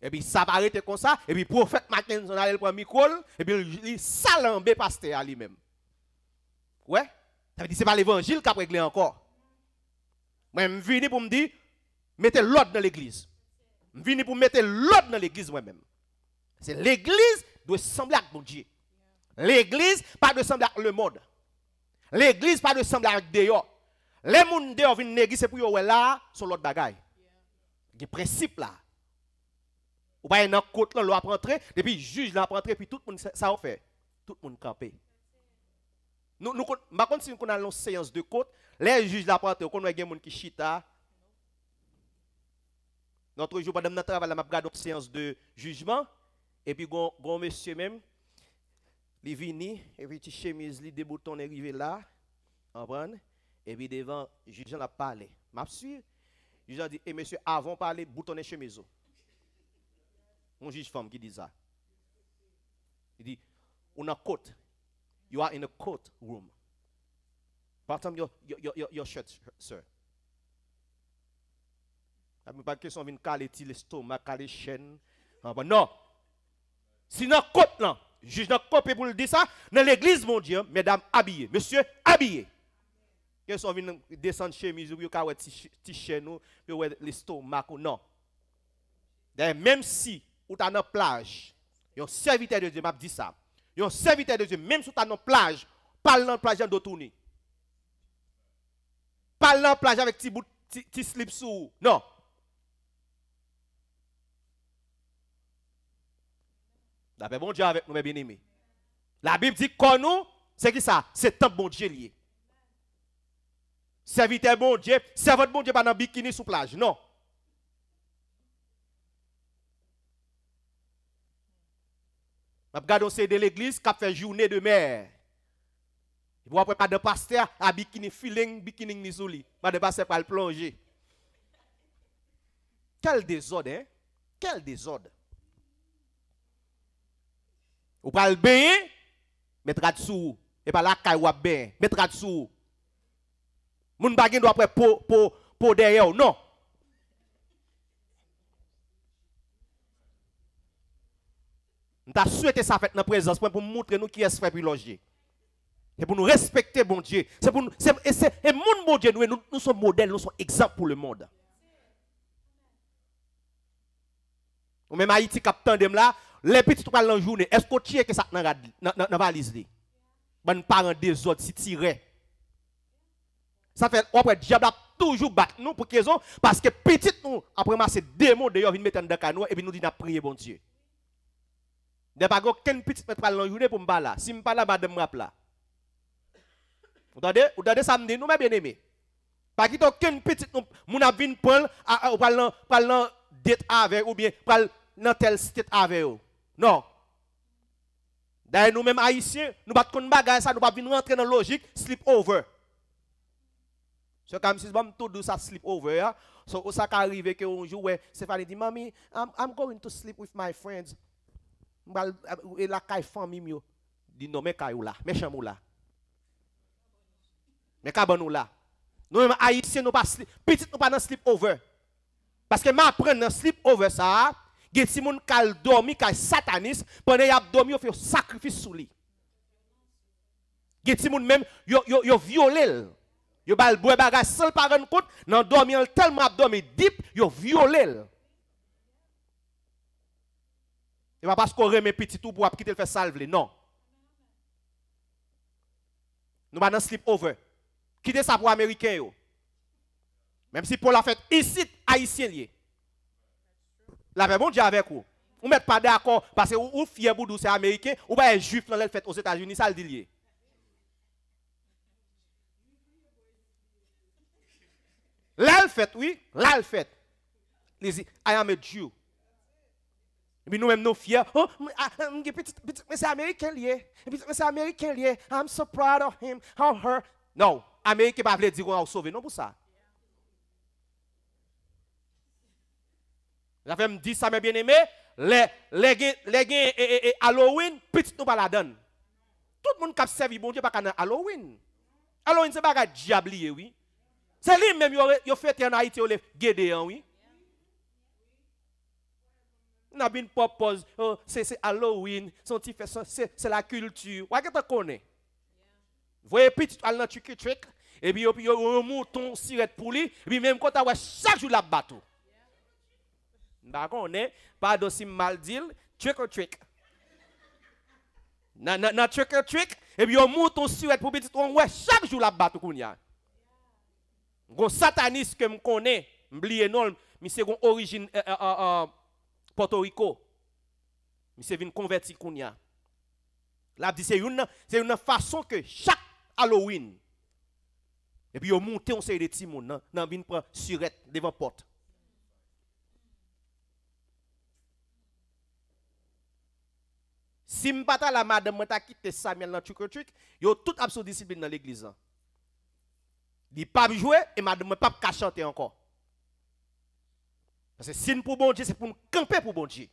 Et puis ça va arrêter comme ça et puis le prophète Mackenzie on allait prendre micro et puis il salambe pasteur à lui-même. Ouais, ça veut dire c'est pas l'évangile qui a réglé encore. Moi je venu pour me dire mettez l'ordre dans l'église. Je venu pour mettre l'ordre dans l'église moi-même. C'est l'église doit sembler avec mon Dieu. L'église pas de sembler avec le monde. L'église pas de semble avec dehors. Les gens dehors viennent l'église, c'est pour eux là, sur l'autre bagaille. Il y principe là. Ou pas, il côte là, l'on rentrer, et puis juge l'on rentrer, puis tout le monde, ça on fait. Tout le monde campé. Nous, nous, ma contre, si nous avons une séance de côte, les juges l'on rentrer, hein. on a des qui chita. Notre jour, pendant notre travail, on a une séance de jugement, et puis, bon, bon monsieur même, il vini, et puis chemise, il déboutonne, arrivé là, comprendre? Et puis devant, juge a parlé. M'a suivi. Juge dit, eh, et monsieur, avant parler, boutonner chemise. Mon juge femme qui dit ça. Il dit, on a coat. You are in a court room. Bottom your, your, your, your shirt, sir. A mi pat kesyon vin kale ti l'estomak, calé, chaîne. Non. Sinon nan là juge n'a copé pour le dire ça, dans l'église, mon Dieu, mesdames habillées, monsieur habillées. que sont venus descendre chez cas où est des chez nous, le l'estomac, non. Même si, ou t'as dans plage, un serviteur de Dieu, m'a dit ça, un serviteur de Dieu, même si vous avez dans plage, parle dans la plage, il tourner. Parle plage avec petit slip sous. Non. D'après bon Dieu avec nous, mes bien-aimés. La Bible dit que nous, c'est qui ça? C'est un bon Dieu lié. Serviteur bon Dieu, servant bon Dieu pas dans bikini sous plage. Non. Je regarde c'est de l'église qui fait journée de mer. Il ne pas de pasteur à bikini feeling, bikini ni souli. Pas de pasteur le plonger. Quel désordre, hein? Quel désordre. Ou pas le bain, mettra dessous. Et pas la caille ou bain, mettra dessous. Moun bagin doit après pour pour derrière non. Nous souhaité ça fait dans la présence pour nous montrer nous qui est frère loger. C'est pour nous respecter bon Dieu. C'est pour nous et c'est et monde bon Dieu nous, nous sommes modèles, nous sommes exemples pour le monde. Ou même Haïti captant de les petites pral en journée, est-ce qu'on tire que ça dans la valise Ben parents des autres si tirer. Ça fait après diable a toujours battu nous pour qu'ils ont parce que petite nous après ces démons d'ailleurs viennent mettre dans le canot et puis nous dit n'a prier bon Dieu. a pas aucun petit mettre pral en journée pour me parler. Si me parle, là madame me là. Vous entendez Vous entendez ça me dit nous mes bien-aimés. Pas qu'il aucun petit nous mon a vinn prendre pral pral dette avec ou bien pral dans cité avec eux. Non. D'ailleurs, nous-mêmes haïtiens, nous ne pouvons pas faire ça, nous ne pouvons pas rentrer dans la logique slip over. So, comme si bon, tout ça slip over. Yeah? Hein. So, ça qui arrive que un jour, ouais, Stéphanie dit, Mami, I'm, I'm going to sleep with my friends. Euh, et la caille famille, il dit, non, mais caille là, mais chamou là. Mais cabane là. Nous-mêmes haïtiens, nous pas sleep, petit, nous pas dans slip over. Parce que ma dans slip over ça, il y a des gens qui ont dormi, qui sont satanistes, pendant qu'ils ont dormi, ils ont fait un sacrifice sur lui. Il y a des gens même, ils violé. Ils ont fait boire bagage sans pas rendre compte, ils ont dormi tellement abdomen deep, ils violent. Et pas parce qu'on remet petit tout pour quitter le fait salver, non. Nous allons slip over. Quittez ça pour les Américains. Même si pour la fête ici, haïtien lié. La paix, bon Dieu avec vous. Vous ne mettez pas d'accord parce que vous fier vous c'est américain, ou pas juif dans fêtes aux États-Unis, ça le dit. Là, le fait, oui, là, le fait. Il dit, I am a Jew. Mais nous-mêmes, nous fiers. Oh, mais ah, ah, c'est américain lié. Mais c'est américain lié. I'm so proud of him, of her. Non, américain ne veut dire qu'on a sauvé, non pour ça. La femme dit ça, mes bien-aimés, les, les, les, et, Halloween, petit nous pas la donne. Tout le monde qui a servi bon Dieu pas qu'à Halloween. Halloween, c'est pas diable, oui. C'est lui-même qui a fait en Haïti, il a guédé, hein, oui. N'a bien propose, oh, c'est Halloween, son petit fait c'est la culture. Ou que tu connais? Vous voyez, petit, tu as un truc, et puis il y a un mouton, sirette pour lui, et puis même quand tu as chaque jour la bateau contre, on est, pas aussi mal dit, trick or trick. Na, na, trick or trick, et puis on monte on suet pour petit, on ouais, chaque jour la battre, qu'on y a. Gon sataniste que me connais, m'blié non, mais c'est gon origine euh, euh, euh, eh, eh, Porto Rico. Mais c'est venu convertir qu'on y a. dit c'est une, c'est une façon que chaque Halloween, et puis on monte on sait de petits monde, nan, nan prend surette devant porte. Si je pas la madame, je quitté Samuel dans le truc, yo tout absurde discipline dans l'église. Il hein. pas jouer et madame pas pas chanter encore. Parce que si pour bon Dieu, c'est pour nous camper pour bon Dieu.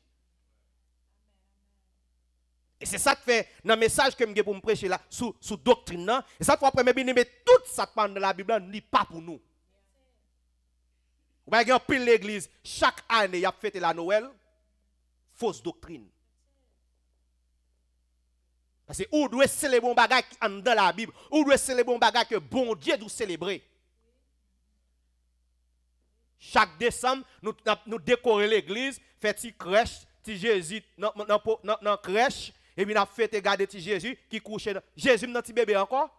Et c'est ça que fait dans le message que je pour me prêcher là, sous, sous doctrine. Là. Hein. Et ça, je vais vous bien mais tout ça qui parle dans la Bible n'est pas pour nous. Vous voyez, pile l'église, chaque année, il y a fêté la Noël, fausse doctrine. Parce que que doit célébrer bon bagage dans la Bible, Où doit célébrer bon bagage que bon Dieu doit célébrer. Chaque décembre, nous, décorons l'église, faisons une crèche, petit Jésus dans la crèche, et puis nous faisons garder petit Jésus qui couche. Jésus est petit bébé encore.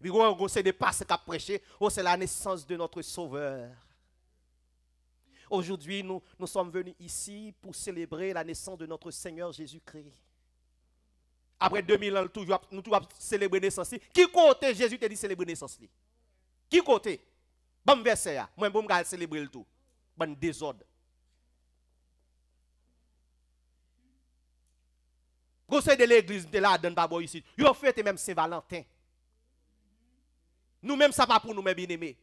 Nous avons sait de passer qu'à prêcher, oh c'est la naissance de notre Sauveur. Aujourd'hui, nous, nous sommes venus ici pour célébrer la naissance de notre Seigneur Jésus-Christ. Après 2000 ans, nous devons célébrer la naissance. Qui côté Jésus t'a dit célébrer la naissance Qui côté Bon verset, moi je vais célébrer le tout. Bon désordre. Conseil de l'église de là, dans pas ici. Ils ont fait même Saint-Valentin. Nous-mêmes, ça pas pour nous, mes bien-aimés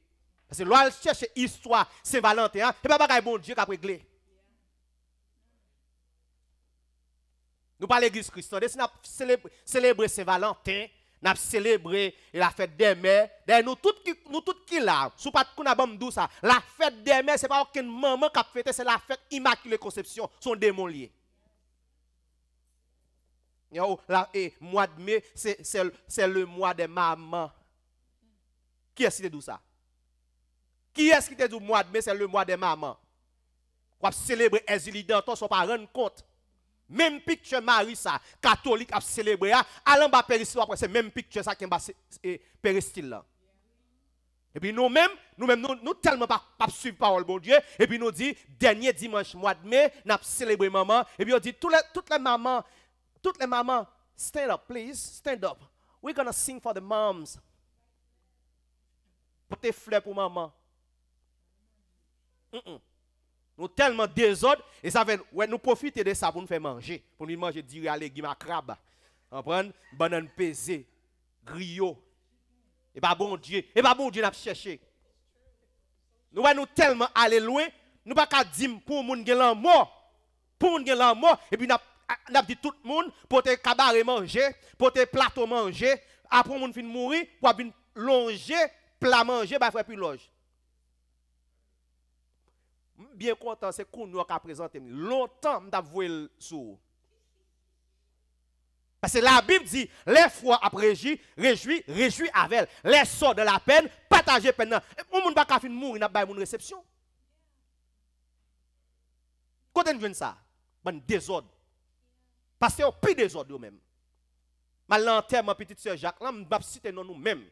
c'est que l'on cherche histoire Saint-Valentin, hein? et pas bagaille bon Dieu qui a réglé. Nous parlons de l'église Christ. Si nous célébré Saint-Valentin, nous célébré la fête des mères. Nous tous qui nous là, sous pas de ça, la fête des mères, ce n'est pas aucune maman qui a fêté, c'est la fête immaculée conception, son démon lié. Et mois de mai, c'est le mois des mamans. Qui a cité tout ça? Qui est-ce qui te dit le mois de mai, c'est le mois des mamans? va célébrer élites, on ne pas compte. Même picture Marie, ça, catholique, a célébré, hein. Allons va après, c'est même picture ça qui est eh, Péristil là. Et puis nous-mêmes, nous-mêmes, nous, nous tellement pas, pas suivre parole bon Dieu. Et puis nous dit, dernier dimanche, mois de mai, nous avons célébré maman. Et puis on dit, toutes les, mamans, toutes les mamans, stand up, please, stand up. We're gonna sing for the moms. tes fleurs pour maman. Nous tellement désordre et ça fait ouais nous profiter de ça pour nous faire manger, pour nous manger dire légumes ma crabe. prend banane pesée, griot. Et pas bon Dieu, et pas bon Dieu n'a cherché. Nous sommes tellement aller loin, nous pas dire pour gens gen morts Pour gens en mort. et puis nous avons dit tout le monde pour te cabaret manger, pour te plateau manger, après nous fin mourir, pour venir longer, plat manger, bah frère plus loge bien content, c'est qu'on nous a présenté. Longtemps, je le sou Parce que la Bible dit, les fois après réjouis, réjouis, réjouis avec elle. Les sorts de la peine, partagez peine. On ne à pas de mourir, n'a pas une réception. Quand on vient ça, on désordre. Parce que au pire désordre même. Mal l'enterre ma petite sœur Jacques, là, non nous-mêmes.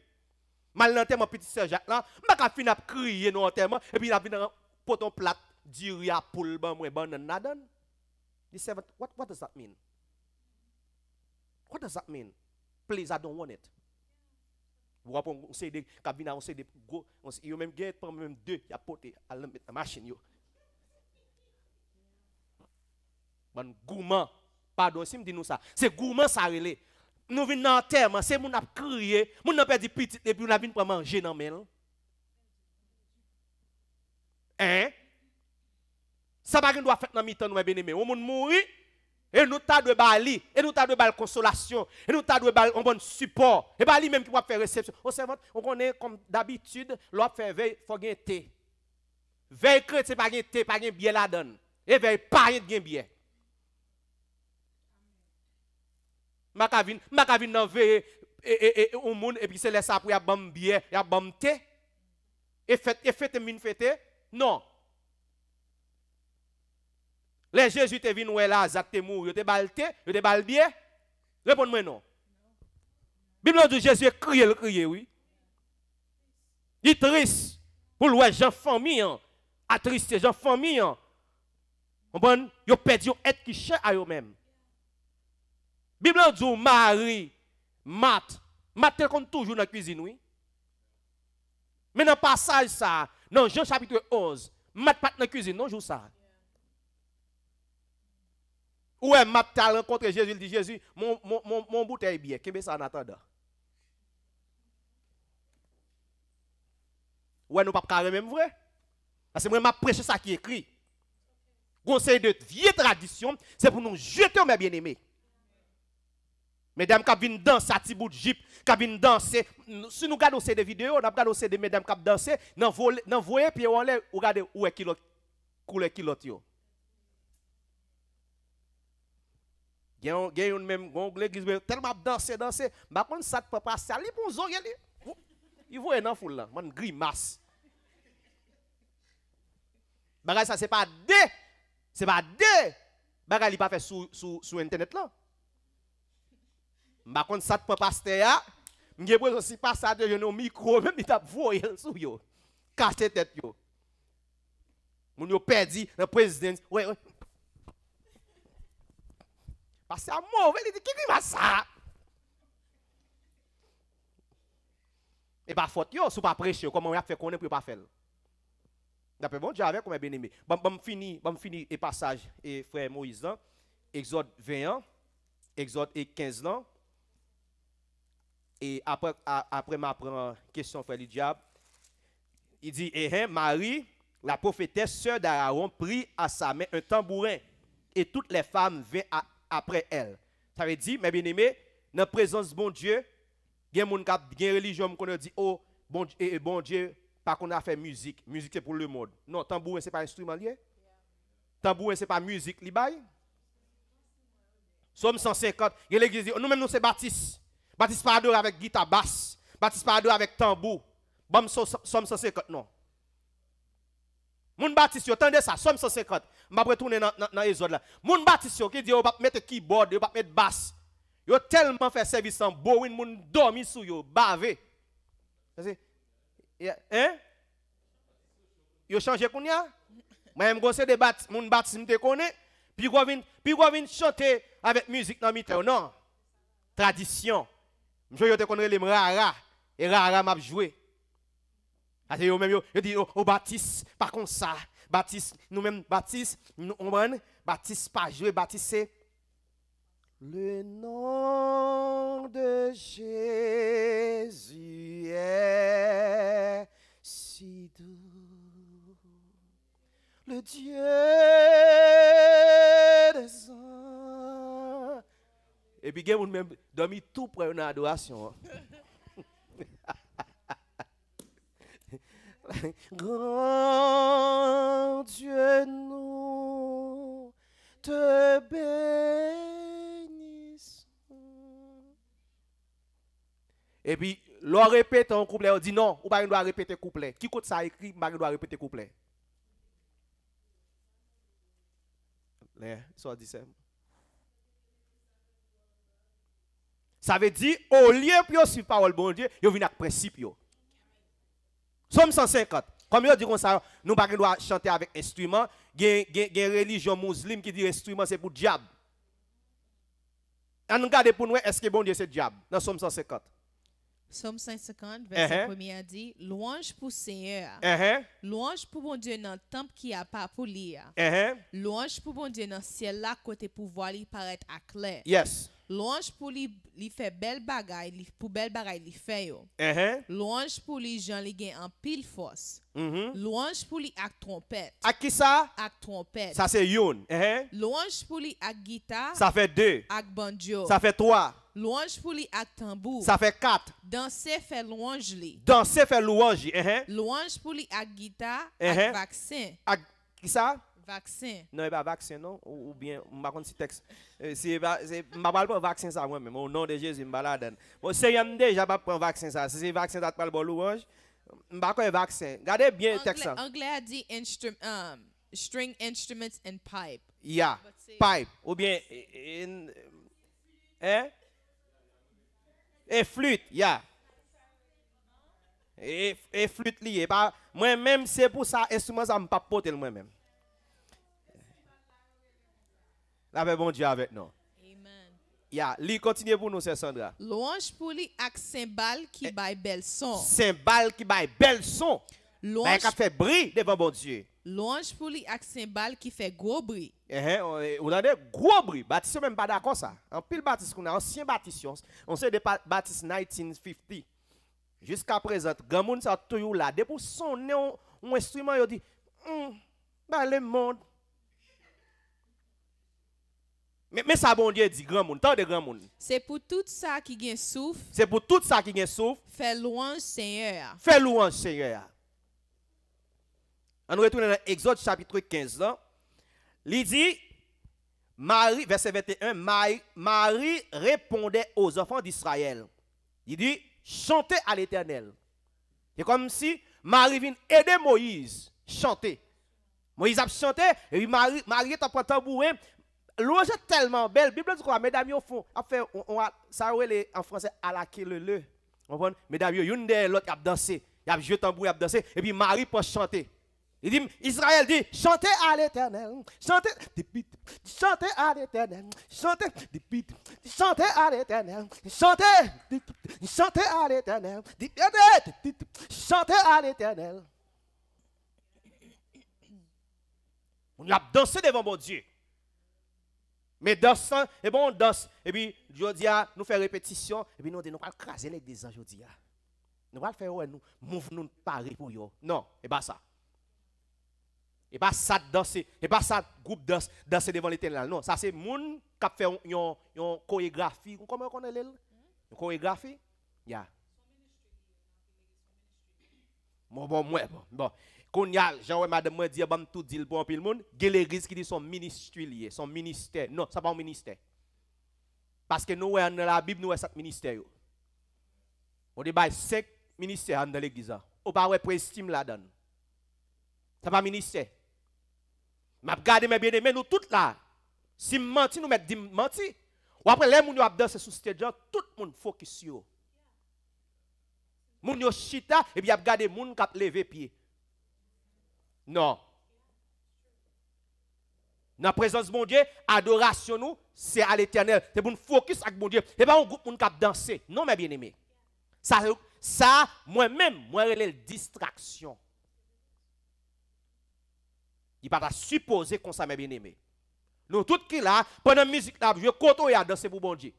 Mal ma petite sœur Jacques, là, m'bap fin à crier non enterrement et puis il a Poton plat di rya pul ban mwen ban nan nadan. Di seve, what does that mean? What does that mean? Please, I don't want it. Vou rapon, kabina, onse de go, yo men get, pon men de, ya poti, alen bete, masin yo. Ban gouman, pardon, si mdi nou sa, se gouman sa rele, nou vin nan term, se moun ap kriye, moun ap pedi pitit, epi moun ap vin praman genan menon. Hein? Ça va doit faire dans mi-temps nous bien-aimés. On monde et nous t'a de bali et nous t'a de consolation et nous t'a de bal un bon support. Et bali même qui va faire réception. On servante, on connaît comme d'habitude, l'op faire veille faut thé. Veille c'est pas de thé, pas bien la donne. Et veille pas bien. ma veille et au monde et puis c'est ça, après y a y a thé. Et fête et mine non. Les Jésus te venu là, Zach te mort, il te balté, il te bal Réponds-moi non. Bible dit Jésus crié, le crié, oui. Il triste pour le jeune famille, hein. attristé jeune famille. Hein. Comprenez? Ils ont perdu être qui cher à eux même. Bible dit Marie, Matt. Mat est toujours dans la cuisine, oui. Mais dans le passage ça, non, Jean chapitre 11, mat pas dans cuisine, non, joue ça. Où est ma ta rencontré Jésus, il dit Jésus, mon, mon, mon, bouteille bien, qu'est-ce que ça en attendant? Ouais, nous pas carrément, même vrai. Parce que moi, je prêche ça qui écrit. Conseil de vieille tradition, c'est pour nous jeter, mes bien-aimés. Mesdames qui viennent danser à Tibout Jeep, qui viennent danser. Si nous regardons ces vidéos, nous regardons ces mesdames qui dansent, nous voyons, puis on les regarde où est Kilo, couleur qui l'autre. Tio. Gagne une même l'église, tellement danser, danser, par bah, contre, ça ne peut pas salir pour nous Il voit un foule là, man grimace. Bagay ça, c'est pas deux. c'est pas deux. Bagay, il pas fait sur Internet là. Je ne ça pas pasteur, si un micro même yo. tête yo. Mon perdu Ouais Parce que il dit qui est ça. Et pas faute yo, pas comme comment on a fait qu'on ne pas faire. D'après bon j'avais, comme bien aimé. Bon, fini, fini, et passage, et frère Moïse, hein. exode Exode ans, Exode 15, ans. Et après, après première question frère diable, il dit, eh, hein, Marie, la prophétesse, sœur d'Aaron, prit à sa main un tambourin, et toutes les femmes vinrent après elle. Ça veut dire, mes bien-aimés, dans la présence de bon Dieu, il y a des gens qui ont qui dit, oh, bon, eh, eh, bon Dieu, pas qu'on a fait musique. Musique, c'est pour le monde. Non, tambourin, ce n'est pas instrument lié. Tambourin, ce n'est pas musique, li sommes Somme 150, l'église oh, nous-mêmes, nous, c'est baptiste. Baptiste pas avec guitare basse. Baptiste pas avec tambour. Bon, somme 150, non. Moun Baptiste, yo, tendez ça, somme 150. M'a retourné dans zones là. Moun Baptiste, qui dit, yo, pas mettre keyboard, yo, va mettre basse. a tellement fait service en beau, moun dormi sous yo, bavé. Hein? Yo changé kounya? Même quand de Baptiste, moun Baptiste, m'te connaît. Puis, puis, chanter avec musique dans mitre. Non. Tradition. Monsieur yo te connaît les rara et rara m'a joué. Je yo même yo, yo dire au oh, oh, baptiste pas comme ça. Baptiste nous même baptiste nous on baptiste pas jouer baptiste c'est le nom de Jésus est si doux. Le Dieu Et puis, il y a même dormi tout près une adoration. Hein. Grand Dieu, nous te bénissons. Et puis, l'on répète un couplet, on dit non, ou pas, il doit répéter couplet. Qui compte ça écrit, on doit répéter couplet. Là, ça dit ça. Ça veut dire, au lieu de suivre la parole de bon Dieu, ils viennent avec principe. Somme 150. Comme ils dit ça, nous ne pouvons pas chanter avec instrument. Il y a une religion musulmane qui dit instrument c'est pour le diable. On regarde pour nous, est-ce que bon Dieu c'est le diable Dans Somme 150. Somme 150, verset 1 uh-huh. dit Louange pour Seigneur. Uh-huh. Louange pour bon Dieu dans le temple qui a pas pour lire. Uh-huh. Louange pour bon Dieu dans le ciel là, côté pouvoir, lui paraître à clair. Yes. Louange pour lui, il fait belle bagaille, pour belle bagaille, il fait yo. Uh-huh. Louange pour lui, Jean, il gagne en pile force. Mm-hmm. Louange pour lui, avec trompette. À qui ça? Avec trompette. Ça c'est une. L'ange uh-huh. Louange pour lui, avec guitare. Ça fait deux. Avec banjo. Ça fait trois. Louange pour lui, avec tambour. Ça fait quatre. Danser fait louange lui. Danser fait louange. Uh-huh. Louange pour lui, avec guitare, avec vaccin. Avec qui ça? Vaccin. Non, pas vaccin, non. Ou, bien, je ne sais pas si texte. Je ne parle pas de vaccin, ça, moi mais Au nom de Jésus, je me balade. Moi, c'est déjà pas prendre vaccin, ça. Si c'est vaccin, ça te parle de Je ne pas vaccin. Regardez bien le texte. Anglais a dit um, string instruments and pipe. Yeah, pipe. Ou bien, eh, hein? Et flûte, yeah. Et, et flûte liée. Moi-même, c'est pour ça, instrument, ça me pas porter moi-même. La paix bon Dieu avec nous. Amen. Ya, li continuez pour nous, Sandra. Louange pour lui ak cymbal qui eh, bay bel son. Cymbal qui bay bel son. Louange. qui fait bruit devant bon Dieu. Louange pour lui avec cymbal qui fait gros bruit. Eh, eh on a des gros bruits. Baptiste même pas d'accord ça. En pile baptiste on a, ancien baptiste, on sait de Baptiste 1950. Jusqu'à présent, grand sa ça toujours là. Dès pour son un instrument, il dit, hum, bah le monde. Mais, ça, bon Dieu dit, grand monde, tant de grand monde. C'est pour tout ça qui gagne souffle. C'est pour tout ça qui gagne souffle. Fais louange, Seigneur. Fais louange, Seigneur. On retourne dans Exode chapitre 15. Il dit, Marie, verset 21, Marie, répondait aux enfants d'Israël. Il dit, chantez à l'Éternel. C'est comme si Marie vient aider Moïse, chanter. Moïse a chanté, et Marie, Marie est en tambourin, L'eau est tellement belle. Bible dit quoi, mesdames, ils font, fait, on, on a, ça en français, à la le le. il Mesdames, a une des l'autre, qui a dansé, Il a joué tambour, il a dansé, et puis Marie pour chanter. Il dit, Israël dit, chantez à l'éternel, chantez, chantez à l'éternel, chantez, chantez à l'éternel, chantez, chantez à l'éternel, chantez à l'éternel. On a dansé devant mon Dieu. Mais dans hein, et bon, on danse. Et puis, nous faisons répétition. Et puis, nous disons, craser les des anges, je Nous allons faire, ouais, nous, move, nous, pour Non, et pas ça. Et pas ça danser. Et pas ça, groupe danser devant l'éternel. Non, ça, c'est moun qui fait une chorégraphie. Comment on appelle chorégraphie? ya Bon, bon, bon. bon. Qu'on Jean ou madame m'a dit, bam tout dit pour un pile monde, il l'église qui dit son ministère, son ministère. Non, ça pas un ministère. Parce que nous, dans la Bible, nous avons cinq ministère. On débat cinq ministères dans l'église. On pas prestime la donne. Ça pas ministère. M'a regardé mes bien-aimés, nous tous là. Si menti, nous mettons menti. Ou après, les gens qui dansent sous stage, tout le monde focus sur. Les gens chita, et puis ils regardent les gens qui lèvent pied. Non. Dans la présence de mon Dieu, adoration nous, c'est à l'éternel. C'est pour nous focus avec mon Dieu. n'est pas un groupe qui cap danser. Non, mes bien-aimés. Ça, ça moi-même, moi, je une distraction. Il ne pas supposer qu'on ça, mes bien-aimés. Nous tout qui là, pendant la musique là, je coton et à danser pour bon Dieu.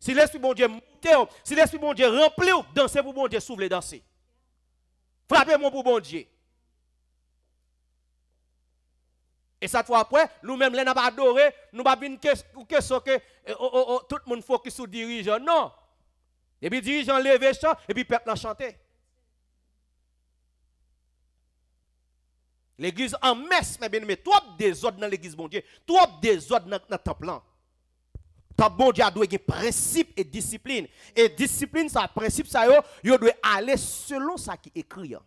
Si l'esprit bon Dieu monte, si l'esprit bon Dieu remplit, danser pour bon Dieu, s'ouvre danser. frappez mon pour bon Dieu. Et cette fois après, nous-mêmes, nous n'avons pas adoré, nous n'avons pas que eh, oh, oh, oh, tout le monde focus sur le dirigeant. Non. Et puis, dirigeant levé chant, et puis, peuple chanté. L'église en messe, mais bien mais trop désordre dans l'église, mon Dieu, trop désordre dans le plan. Ta bon Dieu a des principes et discipline. Et discipline, ça, principe, ça, yo, yo doit aller selon ça qui est écrit. Hein.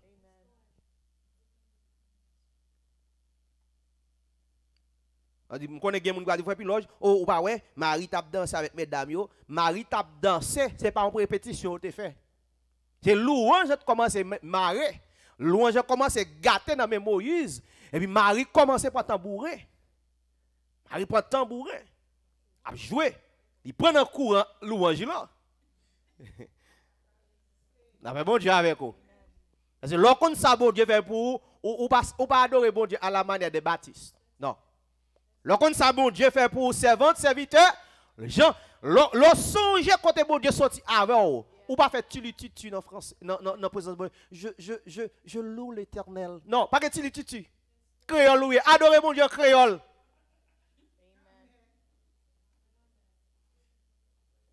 On connais connaît quelqu'un qui va faire puis loge, oh ou pas ouais, Marie tape danser avec mesdames yo, Marie tape danser, c'est pas une répétition tu fait. C'est louange j'ai commencé marrer. Louange j'ai commencé gâter dans mes Moïse et puis Marie commence par tambourer. Marie prend tambourer, A jouer. Il prend un courant hein, louange là. N'a pas bon Dieu avec vous. Parce que compte ça, bon Dieu fait pour ou, ou, pas, ou pas adorer bon Dieu à la manière des baptistes. Lorsqu'on sait bon Dieu fait pour servante, serviteur, gens, le songe côté bon Dieu sorti avant ou pas fait tu tu tu en France non non non présence je je je je loue l'Éternel. Non, pas que tu tu tu. Créole louer, adorer mon Dieu créole.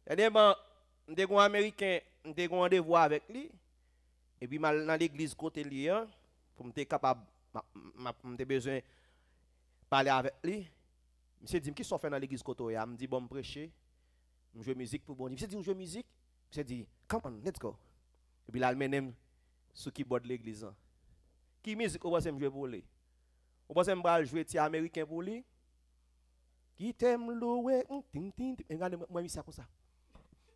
Dernièrement, des grands américain, des grands rendez-vous avec lui et puis mal dans l'église côté lui hein, pour me capable m'a besoin parler avec lui suis dit, qui sont fait dans l'église Kotoya Je dit, bon, prêcher. Je joue musique pour bon. suis dit, je joue musique. suis dit, come on, let's go. Et puis là, il mène sur qui de l'église. Qui musique, on va jouer pour lui On va jouer tir américain pour lui. Qui t'aime louer mm, Ting, ting, ting. Regardez, moi, je ça comme ça.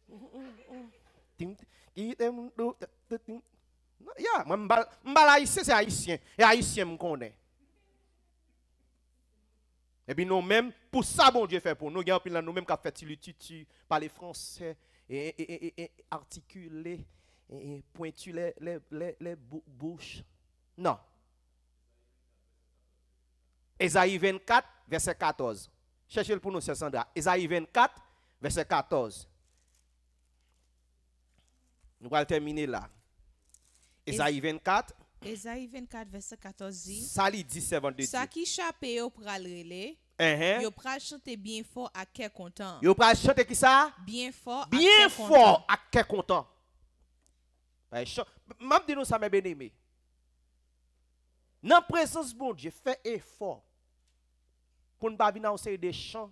Ting, qui t'aime louer Ya, moi, je suis haïtien. Et haïtien, je connais. Et eh puis nous-mêmes, pour ça, bon Dieu fait pour nous. Nous nous-mêmes qui fait le tutu, parler français, et, et, et, articuler, et, les, les, les, bouches. Non. Ésaïe 24, verset 14. Cherchez-le pour nous, c'est Sandra. Ésaïe 24, verset 14. Nous allons terminer là. Ésaïe 24, Ezay 24 verset 14 Sali 17-18 Saki chape yo pral rele uh-huh. Yo pral chante bien for ak ke kontan Yo pral chante ki sa? Bien for ak ke kontan Mabdino sa me bene me Nan prezons boudje Fè e for Koun babi nan ou se de chan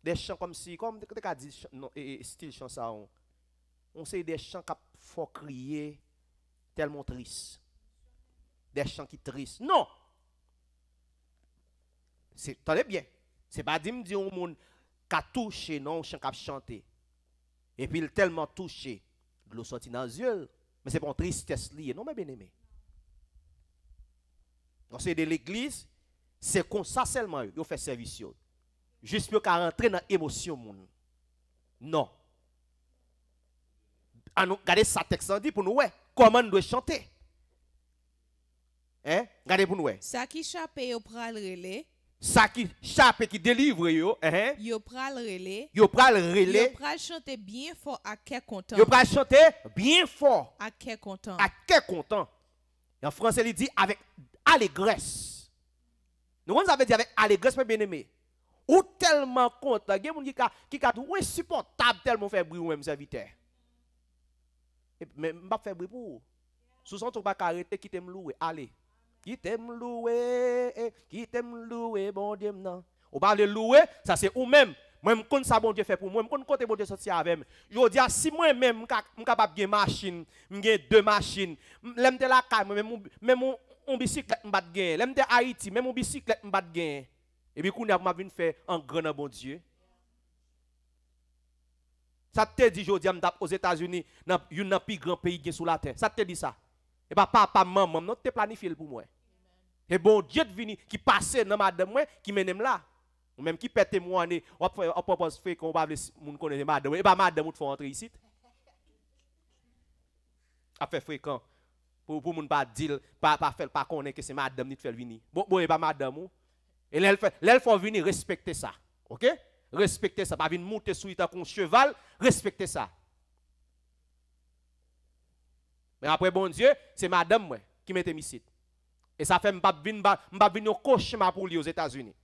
De chan kom si Kom te ka di On se de chan Kap fò kriye tellement triste. Des chants qui tristes. Non. Tenez bien. C'est pas me dit au monde qu'a touché, non, chant ont chanté. Et puis il tellement touché, l'eau sorti dans les yeux. Mais c'est pour une tristesse liée, non, mais bien aimé. Donc c'est de l'église, c'est comme ça seulement, ils fait service. Juste pour rentrer dans l'émotion. Ah, non. Gardez sa texte dit pour nous, ouais comment nous doit chanter. Hein? Regardez pour nous. Ça qui chape au pral Ça qui chape qui délivre yo. Hein? Yo pral relais. Yo pral relais. Yo pral chanter bien fort à quel content. Yo pral chanter bien fort. À quel content. À quel content. En français, il dit avec allégresse. Nous, on avait dit avec allégresse, mes bien aimé Ou tellement content. Il y a des gens qui sont insupportables tellement faire bruit ou même serviteur mais je ne pas faire bruit pour Sous son pas arrêter, qui vous louer, allez. qui t'aime louer, qui louer, bon Dieu, non. Ou pas louer, ça c'est ou même Moi, je ça, bon Dieu fait pour moi. Je côté bon Dieu sorti avec moi. Je dis, si moi-même, de machine, je deux machines, je la caille, même bicyclette, Haïti, même mon bicyclette, je Et puis, quand je vu faire grand bon Dieu. Ça te dit, je aux États-Unis, dans un plus grand pays qui sous la terre. Ça te dit ça. Et eh bien, papa, maman, non, te planifié pour moi. Et eh bon Dieu venu qui passait dans madame, qui mène là. Ou même qui peut témoigner, on propose eh ben, faire qu'on va les connaître madame. Et bien, madame, on te rentrer ici. A fait fréquent. Pour pour ne pas dire, pas pas faire, pas connaître que c'est madame qui fait venir. Bon, bon, et bien, madame, ou. Et l'elle fait, venir respecter ça. OK? Respectez ça. Pas venir monter sur lui un cheval. Respectez ça. Mais après, bon Dieu, c'est madame moi, qui m'était ici. Et ça fait que je ne pas venir cauchemar pour lui aux États-Unis.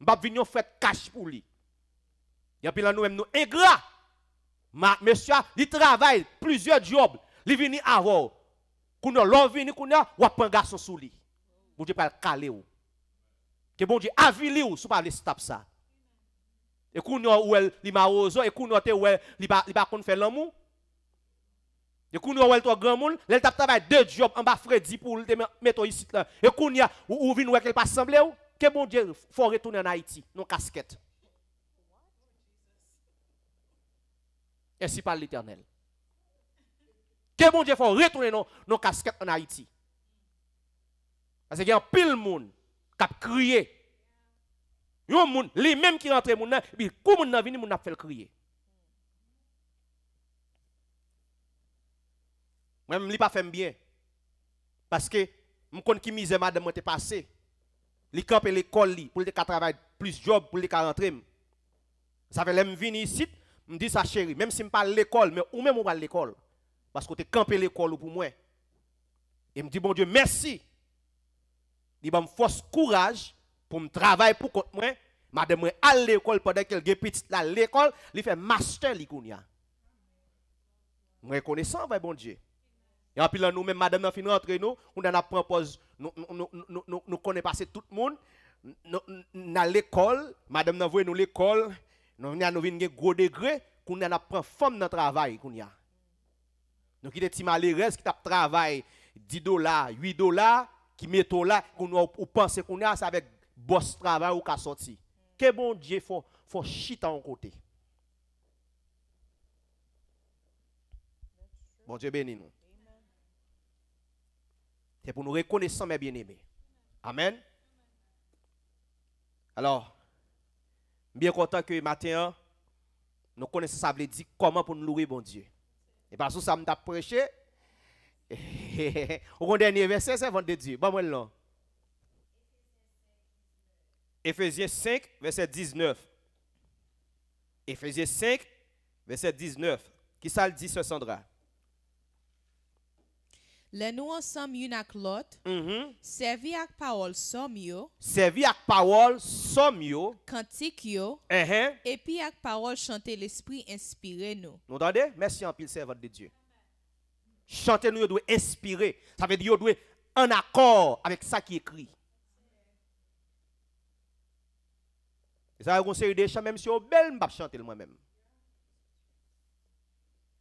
Je ne pas faire cash pour lui. Il y a nous-mêmes, nous Ma Monsieur, il travaille plusieurs jobs. Il vient avoir. Quand l'on vient, quand qu'on a un garçon sous lui. Bon Dieu, pas le caler. Que bon Dieu, avili ou, sous pas les stop ça. Et qu'on a ou elle li marozo et qu'on a te ou elle li pa li pas konn fè l'amour. Et qu'on a ou elle toi grand monde, elle t'a deux jobs en bas Freddy pour le mettre ici là. Et qu'on a ou, ou vinn ou qu'elle pas semblé ou que bon Dieu faut retourner en Haïti, non casquette. Ainsi parle l'Éternel. Que bon Dieu faut retourner nos nos casquettes en Haïti. Parce qu'il y a un pile monde qui a crié les gens même qui rentre ils nan, puis kou moun nan vini moun ap fait Même pas fait bien. Parce que mon connais qui mise madame passer. passé. Li campé à l'école li pour te travailler plus job pour te Vous Ça je suis venu ici, me dit ça chérie, même si me pas l'école mais ou même on pas l'école parce que tu campé l'école pour moi. Et me dit bon Dieu merci. Il m'a force courage pour me travailler pour moi. Madame à l'école pendant qu'elle est petite là l'école, il fait master Je suis Moi reconnaissant va bon Dieu. Et puis nous même madame dans fin entre nous, on a propose nous nous nous nous connaît passer tout le monde dans l'école, madame nous voyons nous l'école, nous venons nous venir gros degré qu'on a prend femme dans travail qu'on y a. Donc il est petit malheureux qui tape travail 10 dollars, 8 dollars qui mettent là qu'on ou penser qu'on a avec boss travail ou ka sorti. Que bon Dieu faut faut chita en côté. Bon Dieu béni nous. C'est pour nous reconnaissant mes bien-aimés. Amen. Alors, bien content que matin, nous connaissons ça veut dire comment pour nous louer bon Dieu. Et parce que ça m'a prêché, au dernier verset, c'est vendredi. Bon, moi, non. Ephésiens 5, verset 19. Ephésiens 5, verset 19. Qui ça le dit, ce Sandra? Le nous ensemble une avec l'autre, mm mm-hmm. servi avec parole somme yo. servi parole somme. cantique yo, uh-huh. et puis avec parole chanter l'esprit inspirez-nous. nous. Vous entendez? Merci en pile, servante de Dieu. chantez nous, devez inspirer. Ça veut dire, devez en accord avec ça qui est écrit. Et ça, on série des chants, même si on belle, je chanter moi-même.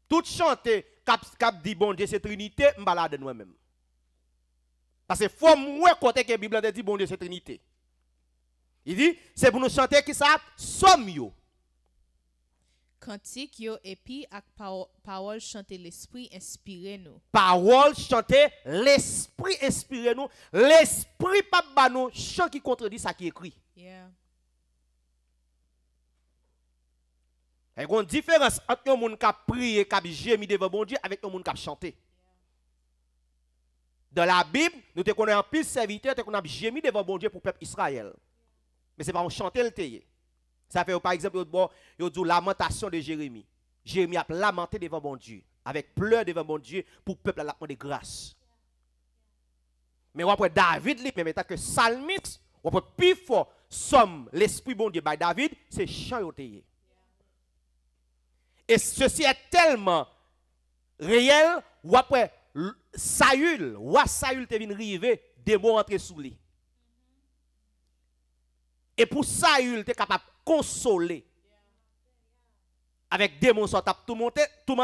Tout chanter, cap, cap dit bon Dieu, c'est Trinité, je de moi-même. Parce que fort moi côté que la Bible dit bon Dieu, c'est Trinité. Il dit, c'est pour nous chanter qui ça, somme yo. Cantique yo et puis avec parole chanter l'esprit inspire nous. Parole chanter l'esprit inspire nous. L'esprit pas nous chant qui contredit ça qui écrit. Yeah. Il y a une différence entre un monde qui prient et qui gémis devant bon Dieu avec un monde qui chanté. Dans la Bible, nous te un plus serviteur nous avons gémi devant bon Dieu pour le peuple Israël. Mais ce n'est pas un chanter le Ça fait par exemple, il y a lamentation de Jérémie. Jérémie a lamenté devant bon Dieu, avec pleurs devant bon Dieu pour le peuple à la de grâce. Mais après David, lui, même tant que salmiste, on peut plus fort somme l'esprit bon Dieu par bah, David, c'est chanté et ceci est tellement réel, ou après, Saül, à Saül te venu river, des mots rentrés sous lui. Et pour Saül, tu capable de consoler. Avec des mots tout monté, tout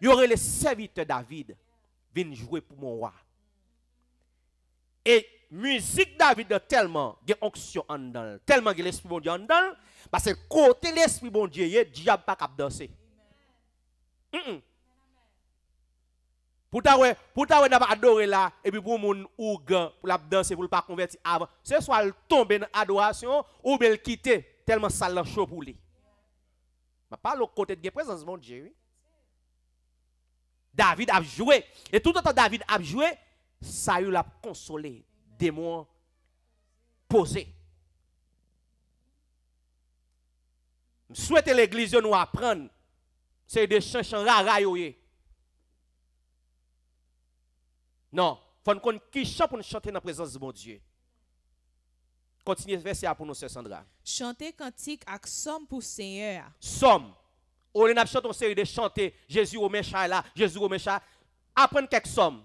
il y aurait les serviteurs David. Viens jouer pour mon roi. Et musique David tellement de onction en dedans, tellement que l'esprit bon Dieu en dedans, parce que côté l'esprit bon Dieu, diable pas capable danser. Pour t'avoir, pour pas adoré là, et puis pour ou gan, pour la danse pour ne pas convertir avant. Ce soit le tomber dans l'adoration, ou bien le quitter, tellement ça l'a chaud pour lui. Mais pas l'autre côté de la présence, mon Dieu. David a joué. Et tout le temps David a joué, ça a consolé. Démon posé. Je souhaite l'église nous apprendre c'est des la rares Non, il faut qu'on qui chante pour nous chanter dans la présence de mon Dieu. Continuez verset pour nous, Sandra. Chantez cantique avec somme pour Seigneur. Somme. On a chanté une série de chanter Jésus au méchant là, Jésus au mécha. Apprenez quelques sommes.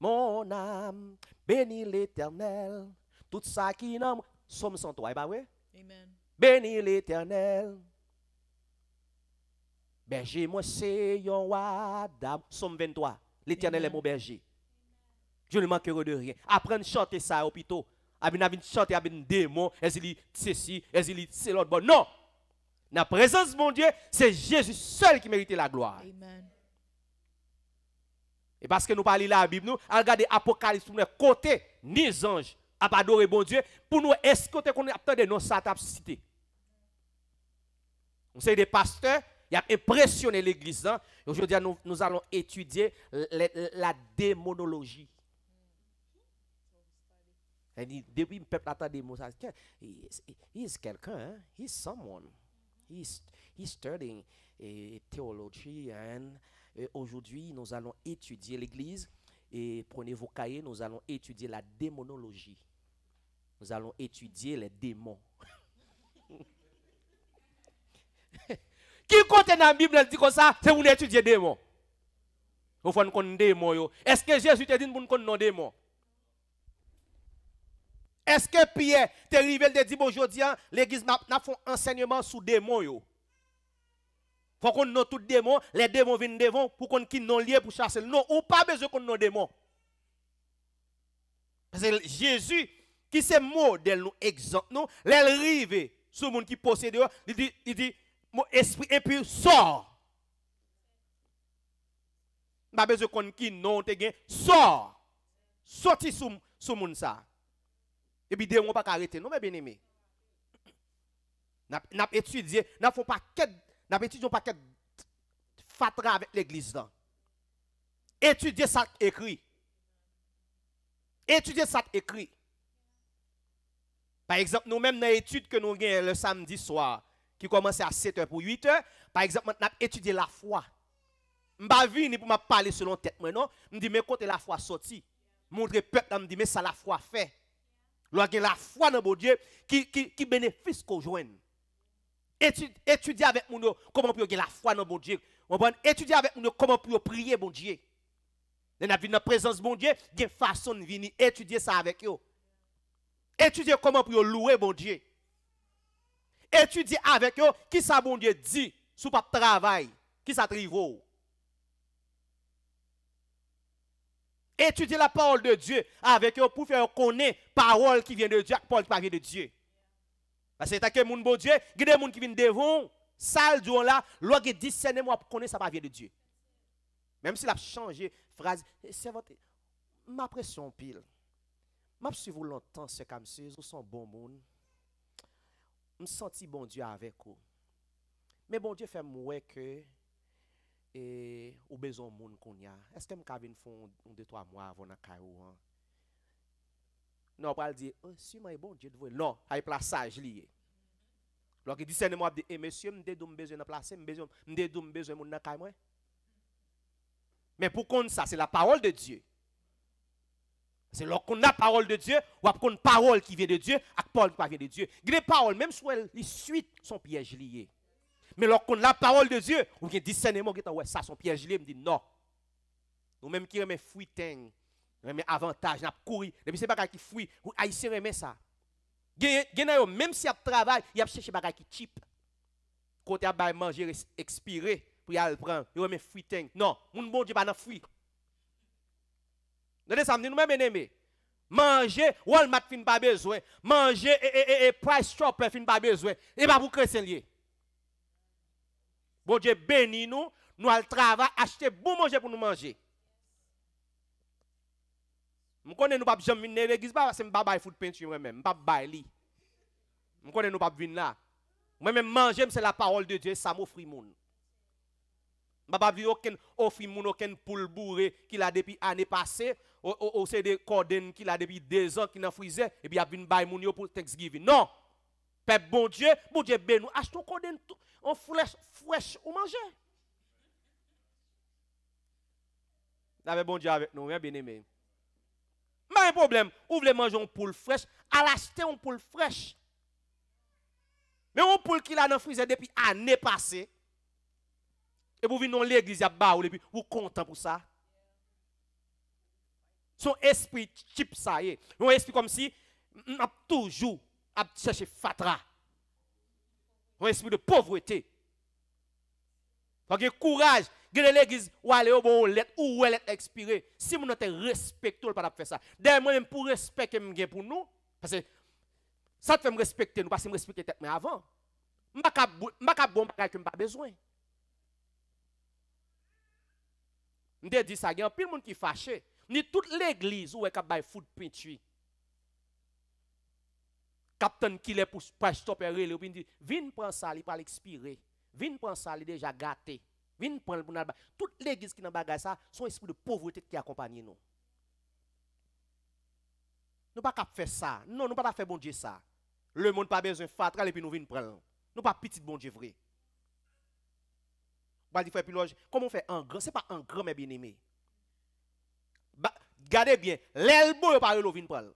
Mon âme, bénis l'éternel. Tout ça qui nomme, somme sans toi. Eh ben Amen. Bénis l'éternel. Berger, moi, c'est yon wadam. Somme 23. L'éternel est mon berger. Je ne manquerai de rien. Apprendre à chanter ça au l'hôpital. Abin abin chanter abin démon. est ceci? est c'est l'autre bon? Non! La présence de mon Dieu, c'est Jésus seul qui mérite la gloire. Amen. Et parce que nous parlons la Bible, nous, regarder Apocalypse, nous côté, ni anges, à adorer bon Dieu, pour nous escoter qu'on attend de nos satap cité. On sait des pasteurs il a impressionné l'église. Hein. Aujourd'hui, nous, allons étudier la, démonologie. il est quelqu'un, il hein. est someone. Il studying eh, eh, aujourd'hui nous allons étudier l'église et prenez vos cahiers, nous allons étudier la démonologie. Nous allons étudier les démons. Qui compte dans la Bible elle dit comme ça, c'est étudier des démons, Vous faut qu'on des démons, Est-ce que Jésus te dit pour qu'on des démons, Est-ce que Pierre t'est arrivé de dit aujourd'hui hein, l'église n'a fait un enseignement les démons, il Faut qu'on note tout démons, les démons viennent devant pour qu'on quitte non lié pour chasser. Non, ou pas besoin qu'on non démons, Parce que Jésus qui c'est modèle nous exemple nous, l'arrivé sur monde qui possède il dit il dit mon esprit impur sort. Pas besoin qu'on qui non te gain sort. Sorti sous sous monde ça. Et puis on pas arrêter non mais bien aimé. N'a n'a étudié, n'a pas quête, n'a étudié pas quête fatra avec l'église là. Étudier ça écrit. Étudier ça écrit. Par exemple, nous-mêmes, dans l'étude que nous avons le samedi soir, qui commençait à 7h pour 8h. Par exemple, maintenant, étudié la foi. Je ne vais pour parler selon tête, maintenant. non. Je dis, mais côté la foi sorti. Montrer peuple, je dis, mais ça la foi fait. Lorsque la foi dans bon Dieu, qui, qui, qui bénéfice qu'on Étudier avec nous comment pour la foi dans bon Dieu. Étudier avec nous comment pour prier bon Dieu. Dans la présence bon Dieu, il y a façon de venir étudier ça avec eux. Étudier comment pour louer bon Dieu étudie avec eux qui ça bon Dieu dit sous pas travail, qui ça trivo. Étudie la parole de Dieu avec eux pour faire connaître parole qui vient de Dieu, parole qui vient de Dieu. Parce que c'est que mon bon Dieu, il y a des gens qui viennent devant, sale du là, l'autre qui moi pour connaître ça pas vient de Dieu. Même s'il a changé phrase, c'est votre ma pression pile. M'a vous longtemps ce comme vous sont bon monde me sentis bon Dieu avec vous. Mais bon Dieu fait moi que et au besoin monde qu'on y a. Est-ce que me cabine font de deux trois mois avant la caillou hein? Non, pas dire oh, si mais bon Dieu de vous. Non, place plaçage lié. Lorsque discernement dit eh monsieur, me dédou besoin de placer, me besoin me dédou besoin monde dans caillou. Mais pour contre ça, c'est la parole de Dieu. C'est lorsqu'on a parole de Dieu, ou qu'on a parole qui vient de Dieu, et parole qui vient de Dieu. Il paroles, même si elles suites, sont piège lié. Mais lorsqu'on a la parole de Dieu, ou a discernement qui ah ouais, ça, son piège lié, me dit non. nous même qui remet fruiting, remet avantage, n'a couru, depuis c'est pas qui fuit, ou haïtien remet ça. Même si il travaille, il a cherché des qui cheap. Quand il a manger expiré, pour y aller prendre, il remet fruiting. Non, mon bon Dieu pas dans fruit. Dede samdi nou mè mè mè mè, manje, wal mat fin pa bezwe, manje, e e e e, price shop fin pa bezwe, e pa pou kresen liye. Bon Bo Dje beni nou, nou al trava, achete bou manje pou nou manje. Mwen konen nou pap jom min neve, gizba se m babay food pantry mwen mè, m babay li. Mwen konen nou pap vin la, mwen mè manje mse la parol de Dje, sa mou fri moun nou. Je pas vu aucun mon aucun poule bourré qu'il a depuis l'année passée, ou c'est des cordes qu'il a depuis deux ans, qu'il e a frisé, et puis il a vu une pour Thanksgiving. Non! Père bon Dieu, bon Dieu, ben nous, achetons cordon, en fraîche ou manger. avez bon Dieu avec nous, bien aimé. Mais un problème, vous voulez manger une poule fraîche, à l'acheter une poule fraîche. Mais un poule qu'il a dans depuis l'année passée, et vous venez dans l'église, vous et puis vous content pour ça. Son esprit type ça y eh. est. Un esprit comme si on a toujours cherché chercher fatra. Un esprit de pauvreté. que le courage. Vous l'église, ou allez au bon lettre, ou elle est expirée. Si vous n'êtes respectueux, pas faire ça. D'ailleurs, moi-même, pour respecter pour nous, parce que ça te fait me respecter nous, parce que je respecte avant, je ne respectais pas bon, je n'ai pas besoin. avons dit ça, il y a un de monde qui fâché. Ni toute l'église où est y foot pintui. Captain qui est pour pasteur il dit viens prendre ça, il pas l'expirer. viens prendre ça, il déjà gâté. pour prendre pour toute l'église qui dans bagage ça, son esprit de pauvreté qui accompagne nous. Nous pas faire ça. Non, nous pas faire bon Dieu ça. Le monde pas besoin ça et puis nous venons prendre. Nous pas petit bon Dieu vrai. Bali frère Piloge, comment on fait en grand C'est pas en grand, mais bien aimé. Bah, gardez bien, l'elbo yon pas vin pral.